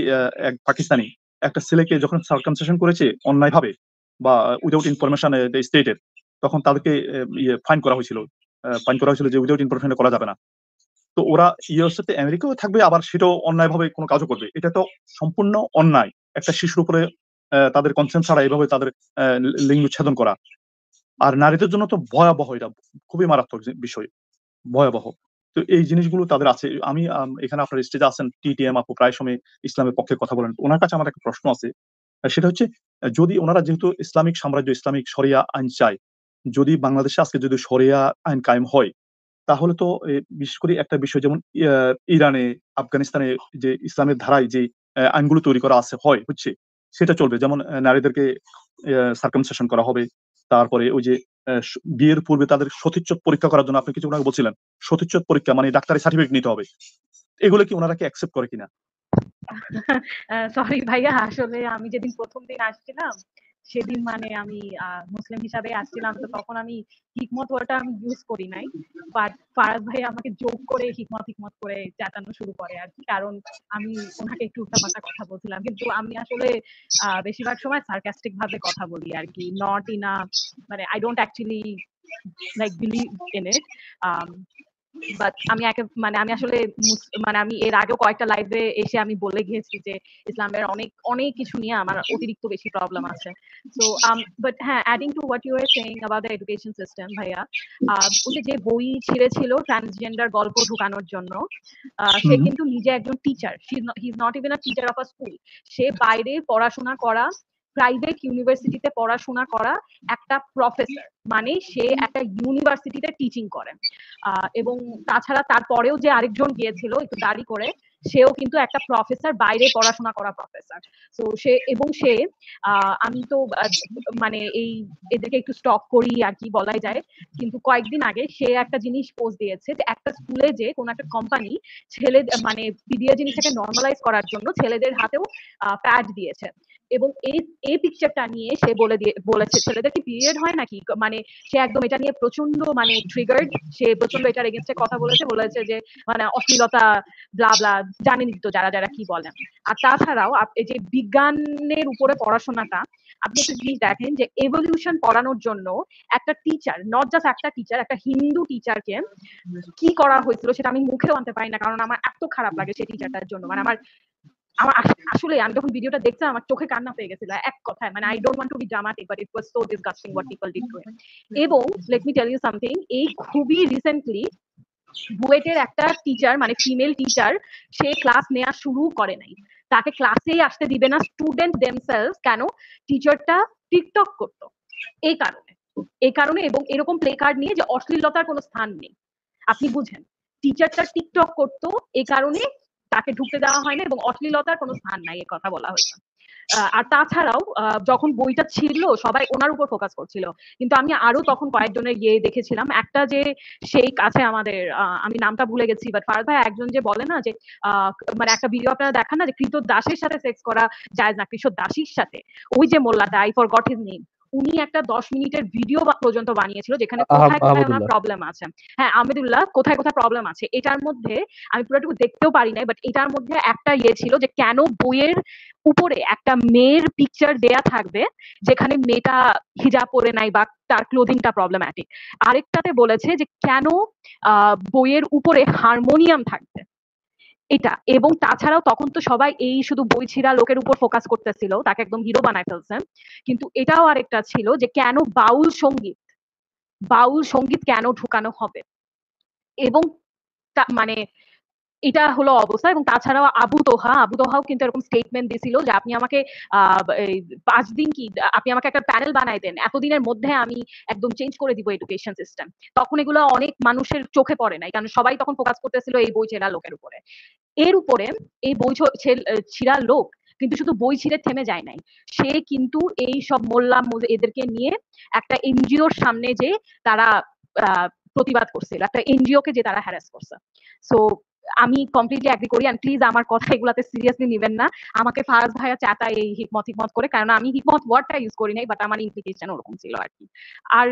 Speaker 5: এক পাকিস্তানি একটা ছেলেকে যখন সার্কামসেশন করেছে অন্যায় ভাবে বা উইদাউট ইনফরমেশন স্টেটের তখন তাদেরকে ইয়ে ফাইন করা হয়েছিল ফাইন করা হয়েছিল যে উইদাউট ইনফরমেশন করা যাবে না তো ওরা ইউএসএতে আমেরিকাও থাকবে আবার সেটাও অন্যায় ভাবে কোনো কাজও করবে এটা তো সম্পূর্ণ অন্যায় একটা শিশুর উপরে তাদের কনসেন্ট ছাড়া এইভাবে তাদের লিঙ্গ উচ্ছেদন করা আর নারীদের জন্য তো ভয়াবহ এটা খুবই মারাত্মক বিষয় ভয়াবহ তো এই জিনিসগুলো তাদের আছে আমি এখানে আপনার স্টেজে আছেন টিটিএম আপু প্রায় সময় ইসলামের পক্ষে কথা বলেন ওনার কাছে আমার একটা প্রশ্ন আছে সেটা হচ্ছে যদি ওনারা যেহেতু ইসলামিক সাম্রাজ্য ইসলামিক সরিয়া আইন চায় যদি বাংলাদেশে আজকে যদি সরিয়া আইন কায়েম হয় তাহলে তো বিশেষ করে একটা বিষয় যেমন ইরানে আফগানিস্তানে যে ইসলামের ধারায় যে আইনগুলো তৈরি করা আছে হয় হচ্ছে সেটা চলবে যেমন নারীদেরকে সার্কামসেশন করা হবে তারপরে ওই যে বিয়ের পূর্বে তাদের সতীচ্ছদ পরীক্ষা করার জন্য আপনি কিছু ওনাকে বলছিলেন সতীচ্ছদ পরীক্ষা মানে ডাক্তারি সার্টিফিকেট নিতে হবে এগুলো কি ওনারা কি অ্যাকসেপ্ট করে কিনা
Speaker 4: সরি ভাইয়া আসলে আমি যেদিন প্রথম দিন আসছিলাম সেদিন মানে আমি মুসলিম হিসাবে আসছিলাম তো তখন আমি হিকমত ওটা আমি ইউজ করি নাই বাট ফারাজ ভাই আমাকে যোগ করে হিকমত হিকমত করে চাটানো শুরু করে আর কি কারণ আমি ওনাকে একটু পাল্টা কথা বলছিলাম কিন্তু আমি আসলে বেশিরভাগ সময় সার্কাস্টিক ভাবে কথা বলি আর কি নট ইন আ মানে I don't actually like believe in it but আমি একে মানে আমি আসলে মানে আমি এর আগেও কয়েকটা লাইভে এসে আমি বলে গিয়েছি যে ইসলামের অনেক অনেক কিছু নিয়ে আমার অতিরিক্ত বেশি প্রবলেম আছে তো বাট um, হ্যাঁ adding to what you are saying about the education system ভাইয়া উনি যে বই ছিঁড়েছিল ট্রান্সজেন্ডার গল্প ঢুকানোর জন্য সে কিন্তু নিজে একজন teacher he is not even a teacher of a school সে বাইরে পড়াশোনা করা প্রাইভেট ইউনিভার্সিটিতে পড়াশোনা করা একটা প্রফেসর মানে সে একটা ইউনিভার্সিটিতে টিচিং করে এবং তাছাড়া তারপরেও যে আরেকজন গিয়েছিল একটু দাড়ি করে সেও কিন্তু একটা প্রফেসর বাইরে পড়াশোনা করা প্রফেসর তো সে এবং সে আমি তো মানে এই এদেরকে একটু স্টক করি আর কি বলাই যায় কিন্তু কয়েকদিন আগে সে একটা জিনিস পোস্ট দিয়েছে যে একটা স্কুলে যে কোন একটা কোম্পানি ছেলে মানে পিডিয়া জিনিসটাকে নর্মালাইজ করার জন্য ছেলেদের হাতেও প্যাড দিয়েছে এবং এই এই পিকচারটা নিয়ে সে বলে দিয়ে বলেছে ছেলেদের কি পিরিয়ড হয় নাকি মানে সে একদম এটা নিয়ে প্রচন্ড মানে ট্রিগার্ড সে প্রচন্ড এটার এগেনস্টে কথা বলেছে বলেছে যে মানে অশ্লীলতা ব্লা ব্লা জানেন তো যারা যারা কি বলেন আর তাছাড়াও এই যে বিজ্ঞানের উপরে পড়াশোনাটা আপনি একটা জিনিস দেখেন যে এভলিউশন পড়ানোর জন্য একটা টিচার নট জাস্ট একটা টিচার একটা হিন্দু টিচারকে কি করা হয়েছিল সেটা আমি মুখেও আনতে পারি না কারণ আমার এত খারাপ লাগে সেই টিচারটার জন্য মানে আমার আমার আসলে আমি যখন ভিডিওটা দেখছিলাম আমার চোখে কান্না পেয়ে গেছিল এক কথায় মানে I don't want to be dramatic but it was so disgusting what people did to এবং let me tell you something এই খুবই রিসেন্টলি বুয়েটের একটা টিচার মানে ফিমেল টিচার সে ক্লাস নেওয়া শুরু করে নাই তাকে ক্লাসেই আসতে দিবে না স্টুডেন্ট দেমসেলস কেন টিচারটা টিকটক করতো এই কারণে এই কারণে এবং এরকম প্লে কার্ড নিয়ে যে অশ্লীলতার কোনো স্থান নেই আপনি বুঝেন টিচারটা টিকটক করতো এই কারণে তাকে ঢুকতে দেওয়া হয় না এবং অশ্লীলতার কোনো স্থান নাই এ কথা বলা হয়েছে আর তাছাড়াও যখন বইটা ছিল সবাই ওনার উপর ফোকাস করছিল কিন্তু আমি আরো তখন কয়েকজনের গিয়ে দেখেছিলাম একটা যে সেই কাছে আমাদের আমি নামটা ভুলে গেছি বাট ফার ভাই একজন যে বলে না যে মানে একটা ভিডিও আপনারা দেখান না যে কৃত দাসের সাথে সেক্স করা যায় না কৃষক দাসীর সাথে ওই যে মোল্লাটা I forgot his name উনি একটা দশ মিনিটের ভিডিও পর্যন্ত বানিয়েছিল যেখানে কোথায় কোথায় আমার প্রবলেম আছে হ্যাঁ আহমেদুল্লাহ কোথায় কোথায় প্রবলেম আছে এটার মধ্যে আমি পুরোটুকু দেখতেও পারি নাই বাট এটার মধ্যে একটা ইয়ে ছিল যে কেন বইয়ের উপরে একটা মেয়ের পিকচার দেয়া থাকবে যেখানে মেয়েটা হিজাব পরে নাই বা তার ক্লোদিংটা প্রবলেম্যাটিক আরেকটাতে বলেছে যে কেন বইয়ের উপরে হারমোনিয়াম থাকবে এটা এবং তাছাড়াও তখন তো সবাই এই শুধু বই ছিঁড়া লোকের উপর ফোকাস করতেছিল তাকে একদম হিরো বানায় ফেলছে কিন্তু এটাও আরেকটা ছিল যে কেন বাউল সঙ্গীত বাউল সঙ্গীত কেন ঢুকানো হবে এবং মানে এটা হলো অবস্থা এবং তাছাড়াও আবু তোহা আবু তোহাও কিন্তু এরকম স্টেটমেন্ট দিছিল যে আপনি আমাকে পাঁচ দিন কি আপনি আমাকে একটা প্যানেল বানাই দেন এতদিনের মধ্যে আমি একদম চেঞ্জ করে দিব এডুকেশন সিস্টেম তখন এগুলো অনেক মানুষের চোখে পড়ে নাই কারণ সবাই তখন ফোকাস করতেছিল এই বই চেনা লোকের উপরে এর উপরে এই বই ছিঁড়া লোক কিন্তু শুধু বই ছিঁড়ে থেমে যায় নাই সে কিন্তু এই সব মোল্লা এদেরকে নিয়ে একটা এনজিওর সামনে যে তারা প্রতিবাদ করছিল একটা এনজিও কে যে তারা হ্যারাস করছে সো আমি কমপ্লিটলি অ্যাগ্রি করি অ্যান্ড প্লিজ আমার কথা এগুলাতে সিরিয়াসলি নেবেন না আমাকে ফারাজ ভাইয়া চাটা এই হিকমত হিকমত করে কারণ আমি হিকমত ওয়ার্ডটা ইউজ করি নাই বাট আমার ইমপ্লিকেশন ওরকম ছিল আর কি আর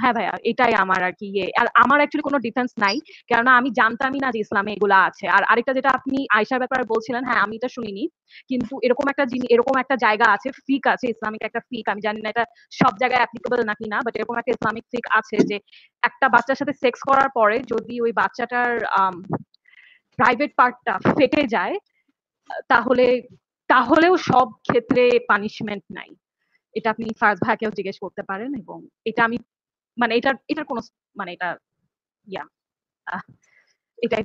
Speaker 4: হ্যাঁ ভাইয়া এটাই আমার আর কি ইয়ে আর আমার অ্যাকচুয়ালি কোনো ডিফারেন্স নাই কেননা আমি জানতামই না যে ইসলামে এগুলা আছে আর আরেকটা যেটা আপনি আয়সার ব্যাপারে বলছিলেন হ্যাঁ আমি এটা শুনিনি কিন্তু এরকম একটা জিনিস এরকম একটা জায়গা আছে ফিক আছে ইসলামিক একটা ফিক আমি জানি না এটা সব জায়গায় অ্যাপ্লিকেবল নাকি না বাট এরকম একটা ইসলামিক ফিক আছে যে একটা বাচ্চার সাথে সেক্স করার পরে যদি ওই বাচ্চাটার প্রাইভেট পার্টটা ফেটে যায় তাহলে তাহলেও সব ক্ষেত্রে পানিশমেন্ট নাই এটা আপনি ফার্স্ট ভাইকেও জিজ্ঞেস করতে পারেন এবং এটা আমি মানে এটা এটার কোনো মানে এটা ইয়া এটাই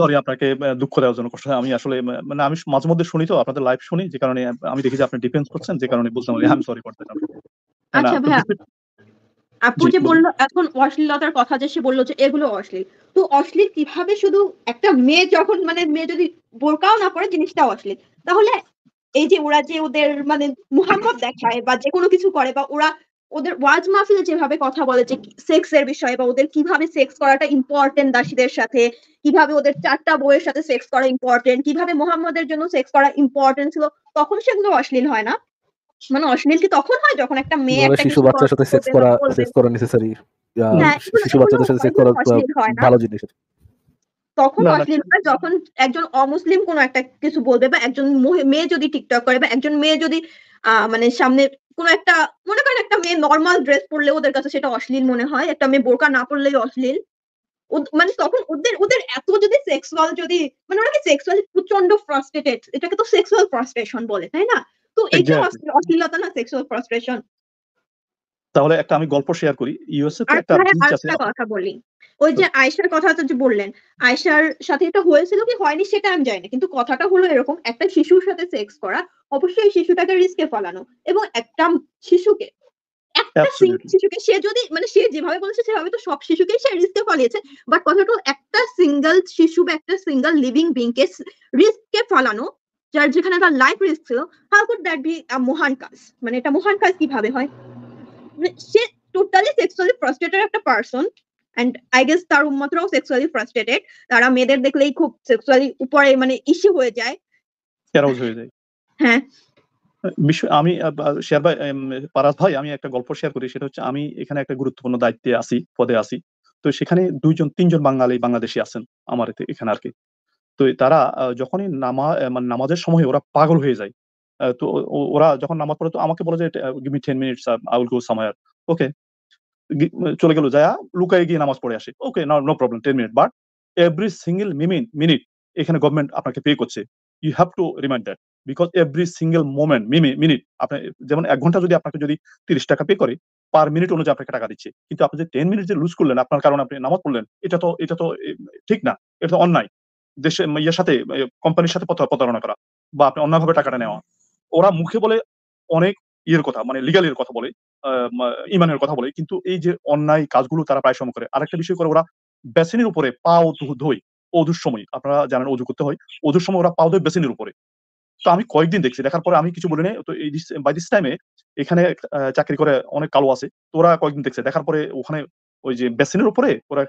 Speaker 5: সরি আপনাকে দুঃখ দেওয়ার জন্য আমি আসলে মানে আমি মাঝে মধ্যে শুনি তো আপনাদের শুনি যে কারণে আমি দেখি যে আপনি ডিফেন্স করছেন যে কারণে বুঝলাম সরি আচ্ছা
Speaker 2: আপু যে বললো এখন অশ্লীলতার কথা যে সে বললো যে এগুলো অশ্লীল তো অশ্লীল কিভাবে শুধু একটা মেয়ে যখন মানে মেয়ে যদি বোরকাও না পরে জিনিসটা অশ্লীল তাহলে এই যে ওরা যে ওদের মানে মুহাম্মদ দেখায় বা যে কোনো কিছু করে বা ওরা ওদের ওয়াজ মাহফিল যেভাবে কথা বলে যে সেক্স এর বিষয়ে বা ওদের কিভাবে সেক্স করাটা ইম্পর্টেন্ট দাসীদের সাথে কিভাবে ওদের চারটা বইয়ের সাথে সেক্স করা ইম্পর্টেন্ট কিভাবে মোহাম্মদের জন্য সেক্স করা ইম্পর্টেন্ট ছিল তখন সেগুলো অশ্লীল হয় না মানে অশ্লীল কি তখন হয় যখন একটা মেয়ে মানে একটা হ্যাঁ, শিশু বাচ্চার সাথে সেক্স করা সেক্স
Speaker 3: করা নেসেসারি শিশু বাচ্চাদের সাথে সেক্স করা ভালো জিনিস
Speaker 2: তখন অশ্লীল হয় যখন একজন অমুসলিম কোন একটা কিছু বলবে বা একজন মেয়ে যদি টিকটক করে বা একজন মেয়ে যদি মানে সামনে কোন একটা মনে করেন একটা মেয়ে নর্মাল ড্রেস পরলে ওদের কাছে সেটা অশ্লীল মনে হয় একটা মেয়ে বোরকা না পরলেই অশ্লীল মানে তখন ওদের ওদের এত যদি সেক্সুয়াল যদি মানে ওরা কি সেক্সুয়াল প্রচন্ড ফ্রাস্ট্রেটেড এটাকে তো সেক্সুয়াল ফ্রাস্ট্রেশন বলে তাই না তো এইটা অশ্লীলতা না সেক্সুয়াল ফ্রাস্ট্রেশন
Speaker 5: তাহলে একটা আমি গল্প শেয়ার করি ইউএসএ তে একটা
Speaker 2: কথা বলি ওই যে আয়েশার কথা তো যে বললেন আয়েশার সাথে এটা হয়েছিল কি হয়নি সেটা আমি জানি কিন্তু কথাটা হলো এরকম একটা শিশুর সাথে সেক্স করা অবশ্যই শিশুটাকে রিস্কে ফেলানো এবং একটা শিশুকে একটা শিশুকে সে যদি মানে সে যেভাবে বলেছে সেভাবে তো সব শিশুকেই সে রিস্কে ফলিয়েছে বাট কথাটা একটা সিঙ্গেল শিশু বা একটা সিঙ্গেল লিভিং বিংকে রিস্কে ফলানো যার যেখানে তার লাইব্রেরি রিস্ক ছিল হাউ কুড দ্যাট বি মহান কাজ মানে এটা মহান কাজ কিভাবে হয় মানে সে টোটালি সেক্সুয়ালি ফ্রাস্ট্রেটেড একটা পার্সন অ্যান্ড আই গেস তার উম্মতরাও সেক্সুয়ালি ফ্রাস্ট্রেটেড তারা মেয়েদের দেখলেই খুব সেক্সুয়ালি উপরে মানে ইস্যু হয়ে যায়
Speaker 5: হয়ে যায় হ্যাঁ বিশ্ব আমি শেয়ার ভাই পারাস ভাই আমি একটা গল্প শেয়ার করি সেটা হচ্ছে আমি এখানে একটা গুরুত্বপূর্ণ দায়িত্বে আছি পদে আছি তো সেখানে দুইজন তিনজন বাঙালি বাংলাদেশি আছেন আমার এখানে আর কি তো তারা যখনই নামা মানে নামাজের সময় ওরা পাগল হয়ে যায় তো ওরা যখন নামাজ পড়ে তো আমাকে বলে যে give me ten minute I'll go সামায়ার ওকে চলে গেল যায়া লুকায় গিয়ে নামাজ পড়ে আসে okay no problem ten minute but every single মিমিন মিনিট এখানে গভর্নমেন্ট আপনাকে পে করছে you have to remind that because every single moment মিমি মিনিট আপনি যেমন এক ঘন্টা যদি আপনাকে যদি তিরিশ টাকা পে করে পার মিনিট অনুযায়ী আপনাকে টাকা দিচ্ছে কিন্তু আপনি যে টেন মিনিট যে লুজ করলেন আপনার কারণে আপনি নামাজ পড়লেন এটা তো এটা তো ঠিক না এটা তো অন্যায় দেশের ইয়ের সাথে কোম্পানির সাথে প্রতারণা করা বা আপনি অন্যভাবে টাকাটা নেওয়া ওরা মুখে বলে অনেক ইয়ের কথা মানে লিগাল এর কথা বলে ইমানের কথা বলে কিন্তু এই যে অন্যায় কাজগুলো তারা প্রায় সময় করে আরেকটা বিষয় করে ওরা বেসিনের উপরে ও ধোয় অধুর সময় আপনারা জানেন অজু করতে হয় অধুর সময় ওরা পাও ধোয় বেসিনের উপরে তো আমি কয়েকদিন দেখছি দেখার পরে আমি কিছু বলি না তো এই বাই দিস টাইমে এখানে চাকরি করে অনেক কালো আছে তো ওরা কয়েকদিন দেখছে দেখার পরে ওখানে ওই যে বেসিনের উপরে ওরা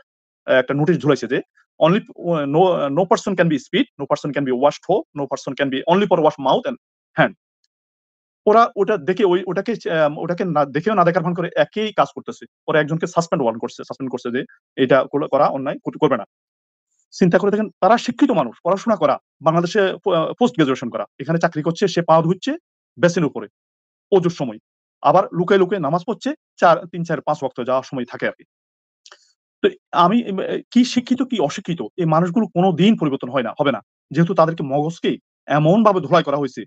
Speaker 5: একটা নোটিশ ঝুলাইছে যে only uh, no uh, no person can be spit no person can be washed ho no person can be only for wash mouth and hand ওরা ওটা দেখে ওই ওটাকে ওটাকে না দেখেও না দেখার ভান করে একই কাজ করতেছে ওরা একজনকে সাসপেন্ড ওয়ার্ন করছে সাসপেন্ড করছে যে এটা করা অন্যায় করবে না চিন্তা করে দেখেন তারা শিক্ষিত মানুষ পড়াশোনা করা বাংলাদেশে পোস্ট গ্রাজুয়েশন করা এখানে চাকরি করছে সে পা ধুচ্ছে বেসিন উপরে অজুর সময় আবার লুকে লুকে নামাজ পড়ছে চার তিন চার পাঁচ ওয়াক্ত যাওয়ার সময় থাকে আর কি তো আমি কি শিক্ষিত কি অশিক্ষিত এই মানুষগুলো কোনো দিন পরিবর্তন হয় না হবে না যেহেতু তাদেরকে মগজকে এমন ভাবে ধোলাই করা হয়েছে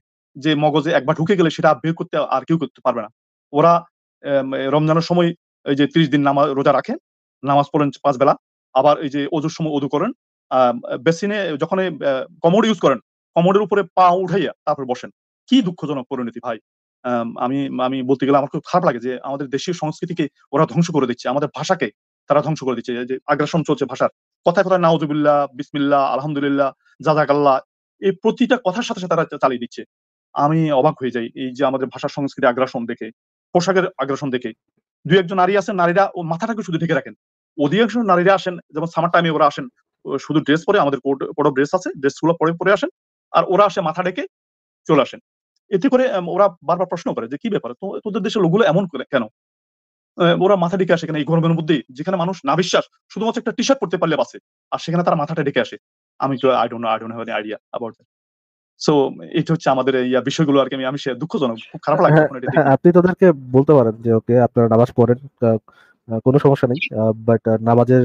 Speaker 5: যে মগজে একবার ঢুকে গেলে সেটা বের করতে আর কেউ করতে পারবে না ওরা রমজানের সময় এই যে ত্রিশ দিন নামাজ রোজা রাখেন নামাজ পড়েন পাঁচ বেলা আবার এই যে ওজুর সময় ওদু করেন বেসিনে যখন কমোড ইউজ করেন কমোডের উপরে পা উঠাইয়া তারপর বসেন কি দুঃখজনক পরিণতি ভাই আমি আমি বলতে গেলে আমার খুব খারাপ লাগে যে আমাদের দেশীয় সংস্কৃতিকে ওরা ধ্বংস করে দিচ্ছে আমাদের ভাষাকে তারা ধ্বংস করে দিচ্ছে যে আগ্রাসন চলছে ভাষার কথায় কথা নাউজুবিল্লাহ বিসমিল্লা আলহামদুলিল্লাহ জাজাকাল্লাহ এই প্রতিটা কথার সাথে সাথে তারা চালিয়ে দিচ্ছে আমি অবাক হয়ে যাই এই যে আমাদের ভাষা সংস্কৃতি আগ্রাসন দেখে পোশাকের আগ্রাসন দেখে দুই একজন নারী আছেন নারীরা ও মাথাটাকে শুধু ঢেকে রাখেন অধিকাংশ নারীরা আসেন যেমন সামার টাইমে ওরা আসেন শুধু ড্রেস পরে আমাদের কোড ড্রেস আছে ড্রেস গুলো পরে পরে আসেন আর ওরা আসে মাথা ডেকে চলে আসেন এতে করে ওরা বারবার প্রশ্ন করে যে কি ব্যাপার তোদের দেশের লোকগুলো এমন কেন ওরা মাথা ডেকে আসে এখানে এই গরমের মধ্যেই যেখানে মানুষ না বিশ্বাস শুধুমাত্র একটা টি শার্ট পরতে পারলে বাসে আর সেখানে তারা মাথাটা ডেকে আসে আমি I don't I don't have idea about that so এটা হচ্ছে আমাদের এই বিষয়গুলো আর কি আমি সে দুঃখজনক খুব খারাপ লাগে
Speaker 3: হ্যাঁ, আপনি তাদেরকে বলতে পারেন যে ওকে আপনারা নামাজ পড়েন কোনো সমস্যা নেই বাট নামাজের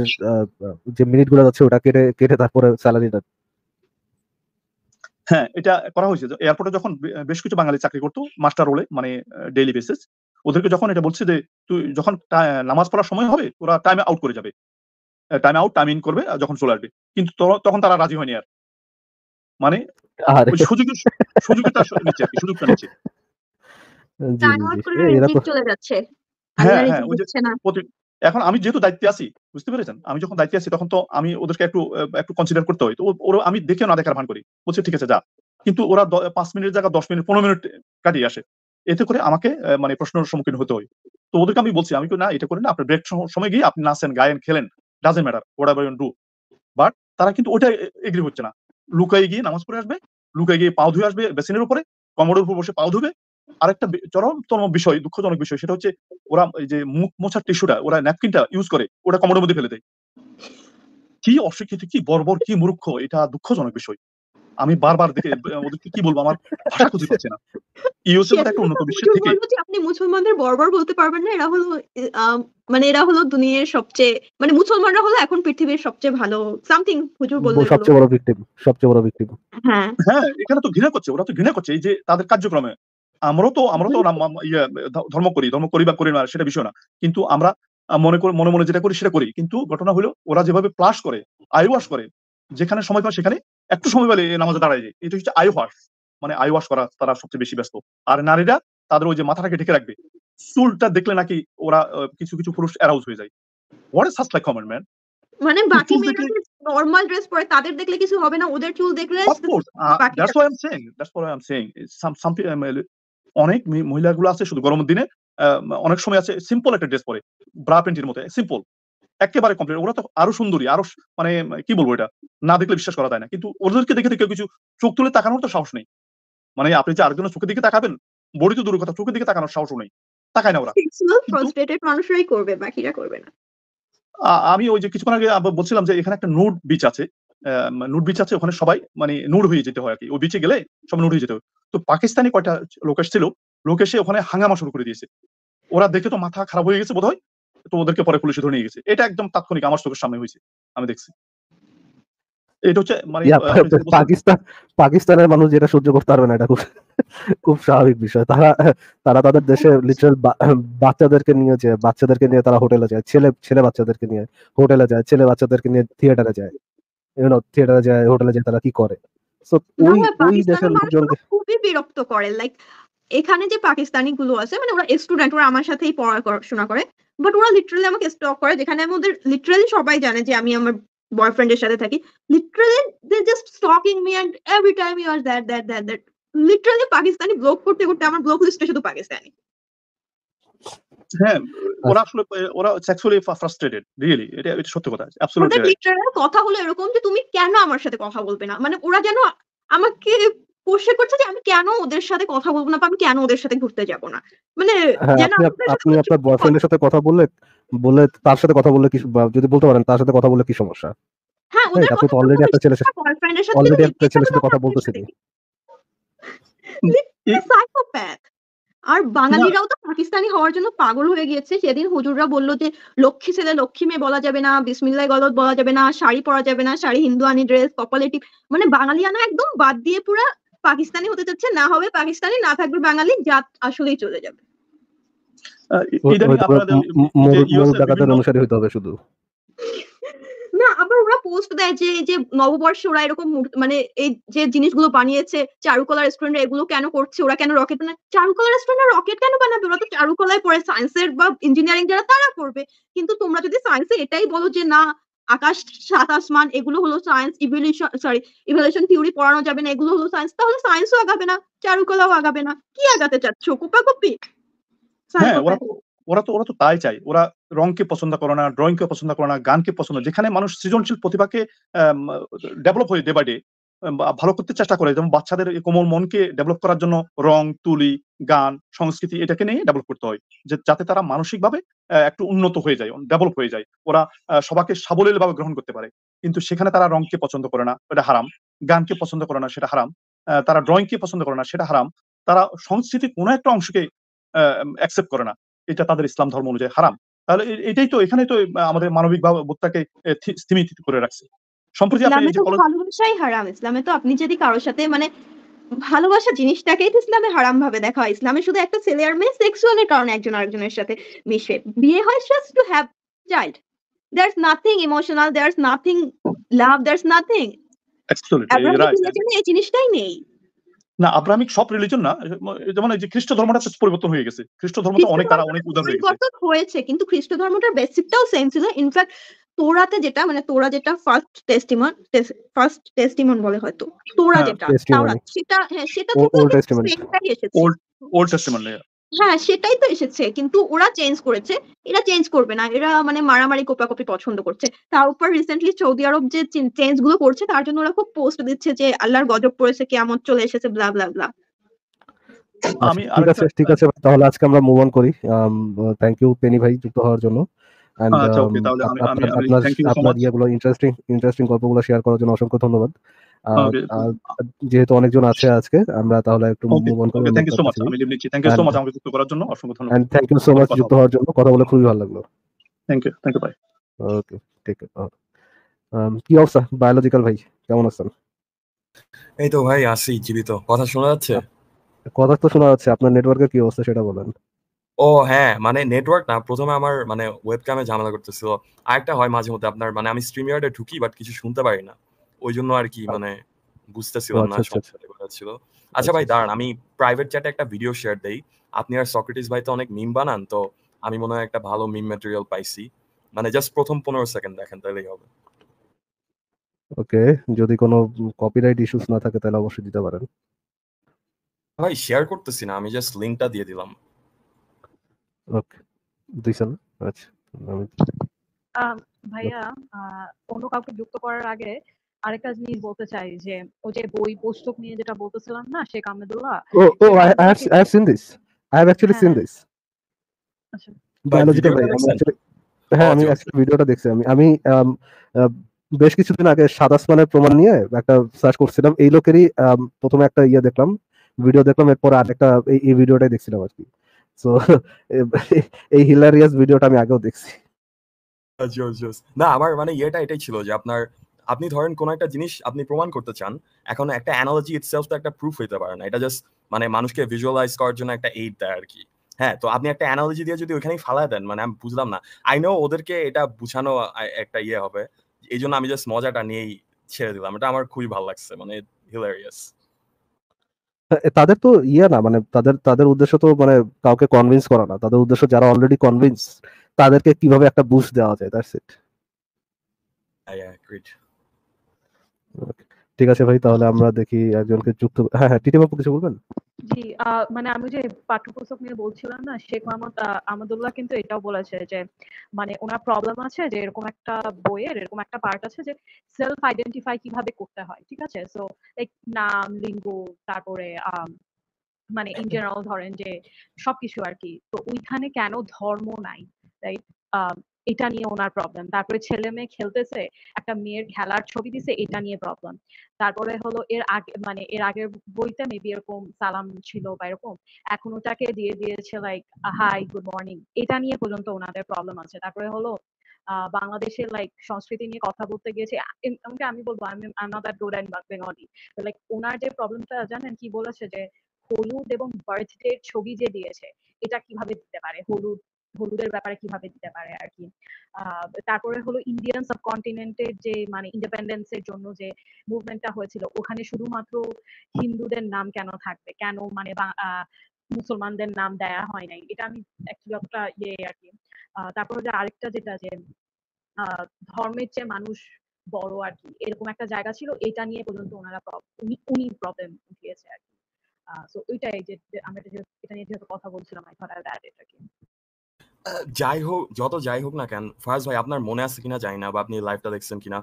Speaker 3: যে মিনিট গুলো যাচ্ছে ওটা কেটে কেটে তারপরে স্যালারি দেন
Speaker 5: হ্যাঁ এটা করা হয়েছে এয়ারপোর্টে যখন বেশ কিছু বাঙালি চাকরি করতো মাস্টার রোলে মানে ডেইলি বেসিস ওদেরকে যখন এটা বলছি যে তুই যখন নামাজ পড়ার সময় হবে ওরা টাইম আউট করে যাবে টাইম আউট টাইম ইন করবে যখন চলে আসবে কিন্তু তখন তারা রাজি হয়নি আর মানে এখন আমি যেহেতু দায়িত্বে আছি বুঝতে পেরেছেন আমি যখন দায়িত্বে আছি তখন তো আমি ওদেরকে একটু একটু কনসিডার করতে হয় তো ওরা আমি দেখেও না দেখার ভান করি বলছি ঠিক আছে যা কিন্তু ওরা পাঁচ মিনিট জায়গা দশ মিনিট পনেরো মিনিট কাটিয়ে আসে এতে করে আমাকে মানে প্রশ্নের সম্মুখীন হতে হয় তো ওদেরকে আমি বলছি আমি না এটা করি না আপনি ব্রেক সময় গিয়ে আপনি নাচেন গায়েন খেলেন doesn't matter whatever you do but তারা কিন্তু ওটা এগ্রি হচ্ছে না লুকাই গিয়ে নামাজ পড়ে আসবে লুকাই গিয়ে পাও ধুয়ে আসবে বেসিনের উপরে কমরের উপর বসে পাও ধুবে আরেকটা চরমতম বিষয় দুঃখজনক বিষয় সেটা হচ্ছে ওরা যে মুখ মোছার টিস্যুটা ওরা ন্যাপকিনটা ইউজ করে ওটা কমরের মধ্যে ফেলে দেয় কি অশিক্ষিত কি বর্বর কি মূর্খ এটা দুঃখজনক বিষয় আমি বারবার দেখে ওদেরকে কি বলবো আমার ভাষা খুঁজে পাচ্ছে না ইউএসএ একটা উন্নত বিশ্বের থেকে আপনি মুসলমানদের বারবার
Speaker 2: বলতে পারবেন না এরা হলো মানে এরা হলো দুনিয়ার সবচেয়ে মানে মুসলমানরা হলো এখন পৃথিবীর সবচেয়ে ভালো সামথিং হুজুর বলতে সবচেয়ে বড়
Speaker 3: ভিকটিম সবচেয়ে বড় ভিকটিম
Speaker 2: হ্যাঁ
Speaker 5: হ্যাঁ এখানে তো ঘৃণা করছে ওরা তো ঘৃণা করছে এই যে তাদের কার্যক্রমে আমরা তো আমরা তো ইয়ে, ধর্ম করি ধর্ম করি বা করি না সেটা বিষয় না কিন্তু আমরা মনে করে মনে মনে যেটা করি সেটা করি কিন্তু ঘটনা হলো ওরা যেভাবে প্লাস করে আই ওয়াশ করে যেখানে সময় পায় সেখানে একটু সময় পেলে নামাজে দাঁড়ায় যায় এটা হচ্ছে আই ওয়াশ মানে আই ওয়াশ করা তারা সবচেয়ে বেশি ব্যস্ত আর নারীরা তাদের ওই যে মাথাটাকে ঢেকে রাখবে চুলটা দেখলে নাকি ওরা কিছু কিছু পুরুষ অ্যারাউজ হয়ে যায় what is like comment man মানে
Speaker 2: বাকি মেয়েরা নরমাল ড্রেস পরে তাদের দেখলে কিছু হবে না ওদের চুল দেখলে
Speaker 5: that's why I am saying that's why I am saying some অনেক মহিলাগুলো আছে শুধু গরমের দিনে অনেক সময় আছে সিম্পল একটা ড্রেস পরে ব্রা প্যান্টের মতো সিম্পল একেবারে কমপ্লিট ওরা তো আরো সুন্দরী আরো মানে কি বলবো এটা না দেখলে বিশ্বাস করা যায় না কিন্তু ওদেরকে দেখে দেখে কিছু চোখ তুলে তাকানোর তো সাহস নেই মানে আপনি যে আরেকজনের চোখের দিকে তাকাবেন বড়ি তো দূর কথা চোখের দিকে তাকানোর সাহসও নেই তাকায় না ওরা আমি ওই যে কিছুক্ষণ আগে বলছিলাম যে এখানে একটা নুড বিচ আছে নুড বিচ আছে ওখানে সবাই মানে নুড হয়ে যেতে হয় আর কি ওই বিচে গেলে সব নুড হয়ে যেতে হয় তো পাকিস্তানি কয়টা লোক এসেছিল লোক এসে ওখানে হাঙ্গামা শুরু করে দিয়েছে ওরা দেখে তো মাথা খারাপ হয়ে গেছে বোধহয় তো পরে পুলিশে ধরে নিয়ে গেছে এটা একদম তাৎক্ষণিক আমার চোখের সামনে হয়েছে আমি দেখছি এটা হচ্ছে মানে পাকিস্তান
Speaker 3: পাকিস্তানের মানুষ যেটা সহ্য করতে পারবে না এটা খুব খুব স্বাভাবিক বিষয় তারা তারা তাদের দেশে লিটারাল হ্যাঁ। বাচ্চাদেরকে নিয়ে যায় বাচ্চাদেরকে নিয়ে তারা হোটেলে যায় ছেলে ছেলে বাচ্চাদেরকে নিয়ে হোটেলে যায় ছেলে বাচ্চাদেরকে নিয়ে থিয়েটারে যায় ইউনো থিয়েটারে যায় হোটেলে যায় তারা কি করে সো
Speaker 4: ওই ওই
Speaker 2: দেশের লোকজন খুবই বিরক্ত করে লাইক এখানে যে পাকিস্তানি গুলো আছে মানে ওরা স্টুডেন্ট ওরা আমার সাথেই পড়াশোনা করে বাট ওরা লিটারালি আমাকে স্টক করে যেখানে আমি ওদের লিটারালি সবাই জানে যে আমি আমার বয়ফ্রেন্ডের সাথে থাকি literally they just stalking me and every time you are that that that that literally Pakistani block করতে করতে আমার ব্লক লিস্টে শুধু পাকিস্তানি
Speaker 5: হ্যাঁ আচ্ছা। ওরা আসলে ওরা সেক্সুয়ালি ফ্রাস্ট্রেটেড রিয়েলি এটা এটা সত্যি কথা অ্যাবসলিউটলি
Speaker 2: লিটারাল কথা হলো এরকম যে তুমি কেন আমার সাথে কথা বলবে না মানে ওরা যেন আমাকে কোশ্চেন করছে যে আমি কেন ওদের সাথে কথা বলবো না আমি কেন ওদের সাথে ঘুরতে যাব না মানে হ্যাঁ,
Speaker 3: আপনি আপনার বয়ফ্রেন্ডের সাথে কথা বললে বলে তার সাথে কথা বললে কি যদি বলতে পারেন তার সাথে কথা বললে কি সমস্যা হ্যাঁ ওদের হ্যাঁ, আপনি তো অলরেডি একটা ছেলের সাথে
Speaker 2: বয়ফ্রেন্ডের সাথে অলরেডি একটা
Speaker 3: ছেলের সাথে কথা বলতেছেন
Speaker 2: সাইকোপ্যাথ আর বাঙালিরাও তো পাকিস্তানি হওয়ার জন্য পাগল হয়ে গিয়েছে সেদিন হুজুররা বললো যে লক্ষ্মী ছেলে লক্ষ্মী মেয়ে বলা যাবে না বিসমিল্লাহ গলত বলা যাবে না শাড়ি পরা যাবে না শাড়ি হিন্দুয়ানি ড্রেস কপালে টিপ মানে বাঙালিয়ানা একদম বাদ দিয়ে পুরা পাকিস্তানি হতে চাচ্ছে না হবে পাকিস্তানি না থাকবে বাঙালি জাত আসলেই চলে যাবে শুধু না আবার ওরা পোস্ট দেয় যে যে নববর্ষে ওরা এরকম মানে এই যে জিনিসগুলো বানিয়েছে চারুকলা রেস্টুরেন্টরা এগুলো কেন করছে ওরা কেন রকেট বানায় চারুকলা রেস্টুরেন্ট রকেট কেন বানাবে ওরা তো চারুকলায় পড়ে সায়েন্সের বা ইঞ্জিনিয়ারিং যারা তারা করবে কিন্তু তোমরা যদি সায়েন্সে এটাই বলো যে না আকাশ সাত আসমান এগুলো হলো science evolution sorry evolution theory পড়ানো যাবে না এগুলো হলো সায়েন্স তাহলে সায়েন্সও আগাবে না চারুকলাও আগাবে না কি আগাতে চাচ্ছ কোপা কপি
Speaker 4: হ্যাঁ, ওরা
Speaker 5: তো ওরা তো তাই চাই ওরা রংকে পছন্দ করে না ড্রয়িং কে পছন্দ করে না গানকে পছন্দ যেখানে মানুষ সৃজনশীল প্রতিভাকে ডেভেলপ হয়ে ডে বাই ডে ভালো করতে চেষ্টা করে যেমন বাচ্চাদের কোমল মনকে ডেভেলপ করার জন্য রং তুলি গান সংস্কৃতি এটাকে নিয়ে ডেভেলপ করতে হয় যে যাতে তারা মানসিকভাবে একটু উন্নত হয়ে যায় ডেভেলপ হয়ে যায় ওরা সবাকে সাবলীল ভাবে গ্রহণ করতে পারে কিন্তু সেখানে তারা রংকে পছন্দ করে না এটা হারাম গানকে পছন্দ করে না সেটা হারাম তারা ড্রয়িংকে পছন্দ করে না সেটা হারাম তারা সংস্কৃতি কোন একটা অংশকে অ্যাকসেপ্ট করে না এটা তাদের ইসলাম ধর্ম অনুযায়ী হারাম তাহলে এটাই তো এখানে তো আমাদের মানবিক বোধটাকে স্থিমিত করে রাখছে সম্প্রতি আপনি
Speaker 2: ভালোবাসাই হারাম ইসলামে তো আপনি যদি কারোর সাথে মানে ভালোবাসা জিনিসটাকেই তো ইসলামে হারাম ভাবে দেখা হয় ইসলামে শুধু একটা ছেলে আর মেয়ে সেক্সুয়ালের কারণে একজন আরেকজনের সাথে মিশে বিয়ে হয় just to have child there's nothing emotional there's nothing love there's nothing এই জিনিসটাই নেই
Speaker 5: না আব্রাহামিক সব রিলিজন না যেমন মানে যে খ্রিস্ট ধর্মটা পরিবর্তন হয়ে গেছে খ্রিস্ট ধর্মটা অনেক তারা অনেক উদাহরণ
Speaker 2: হয়েছে কিন্তু খ্রিস্ট ধর্মটার বেসিকটাও সেম ছিল ইনফ্যাক্ট তোরাতে যেটা মানে তোরা যেটা ফার্স্ট টেস্টিমন ফার্স্ট টেস্টিমন বলে হয়তো তোরা হ্যাঁ, যেটা তাওরাত সেটা হ্যাঁ সেটা এসেছে ওল্ড টেস্টিমন হ্যাঁ সেটাই তো এসেছে কিন্তু ওরা চেঞ্জ করেছে এরা চেঞ্জ করবে না এরা মানে মারামারি কোপাকপি পছন্দ করছে তার উপর রিসেন্টলি সৌদি আরব যে চেঞ্জ গুলো করছে তার জন্য ওরা খুব পোস্ট দিচ্ছে যে আল্লাহর গজব পড়েছে কেমন চলে এসেছে ব্লা ব্লা ব্লা
Speaker 3: আমি আচ্ছা, ঠিক আছে ঠিক আছে তাহলে আজকে আমরা মুভ অন করি থ্যাংক ইউ পেনি ভাই যুক্ত হওয়ার জন্য ইন্টারেস্টিং আচ্ছা, um, গল্পগুলো শেয়ার করার জন্য অসংখ্য ধন্যবাদ যেহেতু অনেকজন আছে আজকে আমরা তাহলে একটু মুভ অন করব সো মাচ আমি লিভ নিচ্ছি সো মাচ
Speaker 5: আমাকে যুক্ত করার জন্য অসংখ্য ধন্যবাদ এন্ড সো মাচ
Speaker 3: যুক্ত হওয়ার জন্য কথা বলে খুবই ভালো লাগলো থ্যাংক ইউ থ্যাংক ইউ ভাই ওকে ঠিক আছে কি অবস্থা বায়োলজিক্যাল ভাই কেমন আছেন
Speaker 6: এই তো ভাই আছি জীবিত কথা শোনা যাচ্ছে হ্যাঁ,
Speaker 3: কথা তো শোনা যাচ্ছে আপনার নেটওয়ার্কের কি অবস্থা সেটা বলেন
Speaker 6: ও হ্যাঁ মানে নেটওয়ার্ক না প্রথমে আমার মানে ওয়েবক্যামে ঝামেলা করতেছিল আরেকটা হয় মাঝে মধ্যে আপনার মানে আমি স্ট্রিম ইয়ার্ডে ঢুকি বাট কিছু শুনতে পারি না ওই জন্য আর কি আচ্ছা। মানে বুঝতেছিলাম না আচ্ছা, আচ্ছা, ছিল আচ্ছা ভাই দাঁড়ান আমি প্রাইভেট চ্যাটে একটা ভিডিও শেয়ার দেই আপনি আর সক্রেটিস ভাই তো অনেক মিম বানান তো আমি মনে হয় একটা ভালো মিম ম্যাটেরিয়াল পাইছি মানে জাস্ট প্রথম পনেরো সেকেন্ড দেখেন তাহলেই হবে
Speaker 3: ওকে যদি কোনো কপিরাইট ইস্যুস না থাকে তাহলে অবশ্যই দিতে পারেন
Speaker 6: ভাই শেয়ার করতেছি না আমি জাস্ট লিংকটা দিয়ে দিলাম
Speaker 3: ওকে দিছেন আচ্ছা
Speaker 4: ভাইয়া অন্য কাউকে যুক্ত করার আগে আরেকটা জিনিস বলতে চাই যে ওই যে বই পুস্তক নিয়ে যেটা বলতেছিলাম না শেখ আহমেদুল্লাহ
Speaker 3: ও ও I have seen this I have actually seen this biological হ্যাঁ আমি ভিডিওটা দেখছি আমি আমি বেশ কিছুদিন আগে সাদা স্মানের প্রমাণ নিয়ে একটা সার্চ করছিলাম এই লোকেরই প্রথমে একটা ইয়ে দেখলাম ভিডিও দেখলাম এরপর আর একটা এই ভিডিওটাই দেখছিলাম আর কি সো [LAUGHS] [LAUGHS] এই হিলারিয়াস ভিডিওটা আমি আগেও দেখছি
Speaker 6: না আমার মানে ইয়েটা এটাই ছিল যে আপনার আপনি ধরেন কোন একটা জিনিস আপনি প্রমাণ করতে চান এখন একটা অ্যানালজি ইটসেলফ তো একটা প্রুফ হইতে পারে না এটা জাস্ট মানে মানুষকে ভিজুয়ালাইজ করার জন্য একটা এইড দেয় আর কি হ্যাঁ তো আপনি একটা অ্যানালজি দিয়ে যদি ওইখানেই ফালা দেন মানে আমি বুঝলাম না আই নো ওদেরকে এটা বুঝানো একটা ইয়ে হবে এই জন্য আমি জাস্ট মজাটা নিয়েই ছেড়ে দিলাম এটা আমার খুবই ভালো লাগছে মানে হিলারিয়াস
Speaker 3: তাদের তো ইয়ে না মানে তাদের তাদের উদ্দেশ্য তো মানে কাউকে কনভিন্স করা না তাদের উদ্দেশ্য যারা অলরেডি কনভিন্স তাদেরকে কিভাবে একটা বুস্ট দেওয়া যায় that's it I agreed okay ঠিক আছে ভাই তাহলে আমরা দেখি একজনকে যুক্ত হ্যাঁ হ্যাঁ টিটি বাবু কিছু বলবেন
Speaker 4: জি মানে আমি যে পাঠ্যপুস্তক নিয়ে বলছিলাম না শেখ মাহমুদ আহমদুল্লাহ কিন্তু এটাও বলেছে যে মানে ওনার প্রবলেম আছে যে এরকম একটা বইয়ের এরকম একটা পার্ট আছে যে সেলফ আইডেন্টিফাই কিভাবে করতে হয় ঠিক আছে সো লাইক নাম লিঙ্গ তারপরে মানে ইন জেনারেল ধরেন যে সবকিছু আর কি তো ওইখানে কেন ধর্ম নাই রাইট এটা নিয়ে ওনার প্রবলেম তারপরে ছেলে মেয়ে খেলতেছে একটা মেয়ের খেলার ছবি দিছে এটা নিয়ে প্রবলেম তারপরে হলো এর আগে মানে এর আগের বইতে মেবি এরকম সালাম ছিল বা এরকম এখন ওটাকে দিয়ে দিয়েছে লাইক হাই গুড মর্নিং এটা নিয়ে পর্যন্ত ওনাদের প্রবলেম আছে তারপরে হলো বাংলাদেশের লাইক সংস্কৃতি নিয়ে কথা বলতে গিয়েছে এমনকি আমি বলবো আমি আই নট বেঙ্গলি লাইক ওনার যে প্রবলেমটা জানেন কি বলেছে যে হলুদ এবং বার্থডে ছবি যে দিয়েছে এটা কিভাবে দিতে পারে হলুদ হলুদের ব্যাপারে কিভাবে দিতে পারে আর কি তারপরে হলো ইন্ডিয়ান সাবকন্টিনেন্টের যে মানে ইন্ডিপেন্ডেন্সের জন্য যে মুভমেন্টটা হয়েছিল ওখানে শুধুমাত্র হিন্দুদের নাম কেন থাকবে কেন মানে মুসলমানদের নাম দেয়া হয় নাই এটা আমি অ্যাকচুয়ালি একটা ইয়ে আর কি তারপর যে আরেকটা যেটা যে ধর্মের চেয়ে মানুষ বড় আর কি এরকম একটা জায়গা ছিল এটা নিয়ে পর্যন্ত ওনারা উনি প্রবলেম উঠিয়েছে আর কি সো ওইটাই যে আমরা এটা নিয়ে যেহেতু কথা বলছিলাম আই থট আই
Speaker 6: যাই হোক যত যাই হোক না কেন ফার্স্ট ভাই আপনার মনে আছে কিনা জানি না বা আপনি লাইফটা দেখছেন কিনা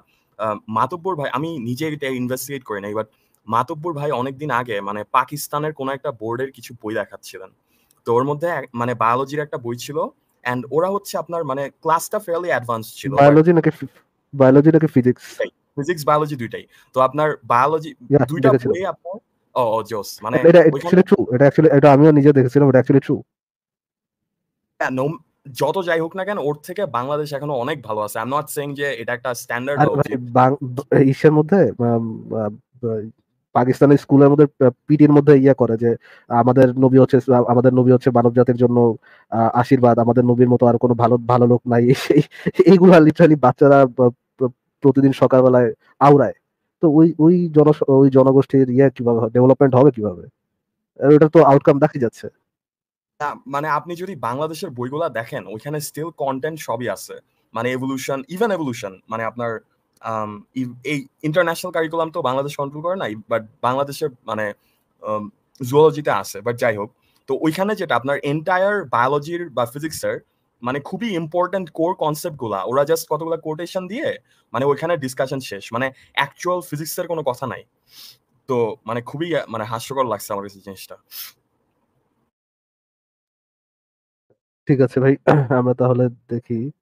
Speaker 6: মাতব্বর ভাই আমি নিজে এটা ইনভেস্টিগেট করি নাই বাট মাতব্বর ভাই অনেকদিন আগে মানে পাকিস্তানের কোনো একটা বোর্ডের কিছু বই দেখাচ্ছিলেন তো ওর মধ্যে মানে বায়োলজির একটা বই ছিল এন্ড ওরা হচ্ছে আপনার মানে ক্লাসটা ফেয়ারলি অ্যাডভান্স ছিল বায়োলজি
Speaker 3: নাকি বায়োলজি নাকি ফিজিক্স
Speaker 6: ফিজিক্স বায়োলজি দুইটাই তো আপনার বায়োলজি দুইটা বই আপনার ও জোস মানে এটা অ্যাকচুয়ালি ট্রু
Speaker 3: এটা অ্যাকচুয়ালি এটা আমিও নিজে দেখেছিলাম এটা অ্যাকচুয়ালি ট্রু
Speaker 6: যত যাই হোক না কেন ওর থেকে বাংলাদেশ এখনো অনেক ভালো আছে আই এম নট সেইং যে এটা একটা স্ট্যান্ডার্ড
Speaker 3: ইসের মধ্যে পাকিস্তানের স্কুলের মধ্যে পিটির মধ্যে ইয়া করে যে আমাদের নবী হচ্ছে আমাদের নবী হচ্ছে মানব জাতির জন্য আশীর্বাদ আমাদের নবীর মতো আর কোনো ভালো ভালো লোক নাই সেই এইগুলো লিটারালি বাচ্চারা প্রতিদিন সকালবেলায় আওড়ায় তো ওই ওই জন ওই জনগোষ্ঠীর ইয়া কিভাবে ডেভেলপমেন্ট হবে কিভাবে ওটা তো আউটকাম দেখা যাচ্ছে
Speaker 6: মানে আপনি যদি বাংলাদেশের বইগুলা দেখেন ওইখানে স্টিল কন্টেন্ট সবই আছে মানে এভলিউশন ইভেন এভলিউশন মানে আপনার এই ইন্টারন্যাশনাল কারিকুলাম তো বাংলাদেশ কন্ট্রোল করে নাই বাট বাংলাদেশের মানে জুওলজিতে আছে বাট যাই হোক তো ওইখানে যেটা আপনার এন্টায়ার বায়োলজির বা ফিজিক্সের মানে খুবই ইম্পর্টেন্ট কোর কনসেপ্টগুলা ওরা জাস্ট কতগুলো কোটেশন দিয়ে মানে ওইখানে ডিসকাশন শেষ মানে অ্যাকচুয়াল ফিজিক্সের কোনো কথা নাই তো মানে খুবই মানে হাস্যকর লাগছে আমার কাছে জিনিসটা
Speaker 4: ঠিক আছে ভাই [CLEARS THROAT] আমরা তাহলে দেখি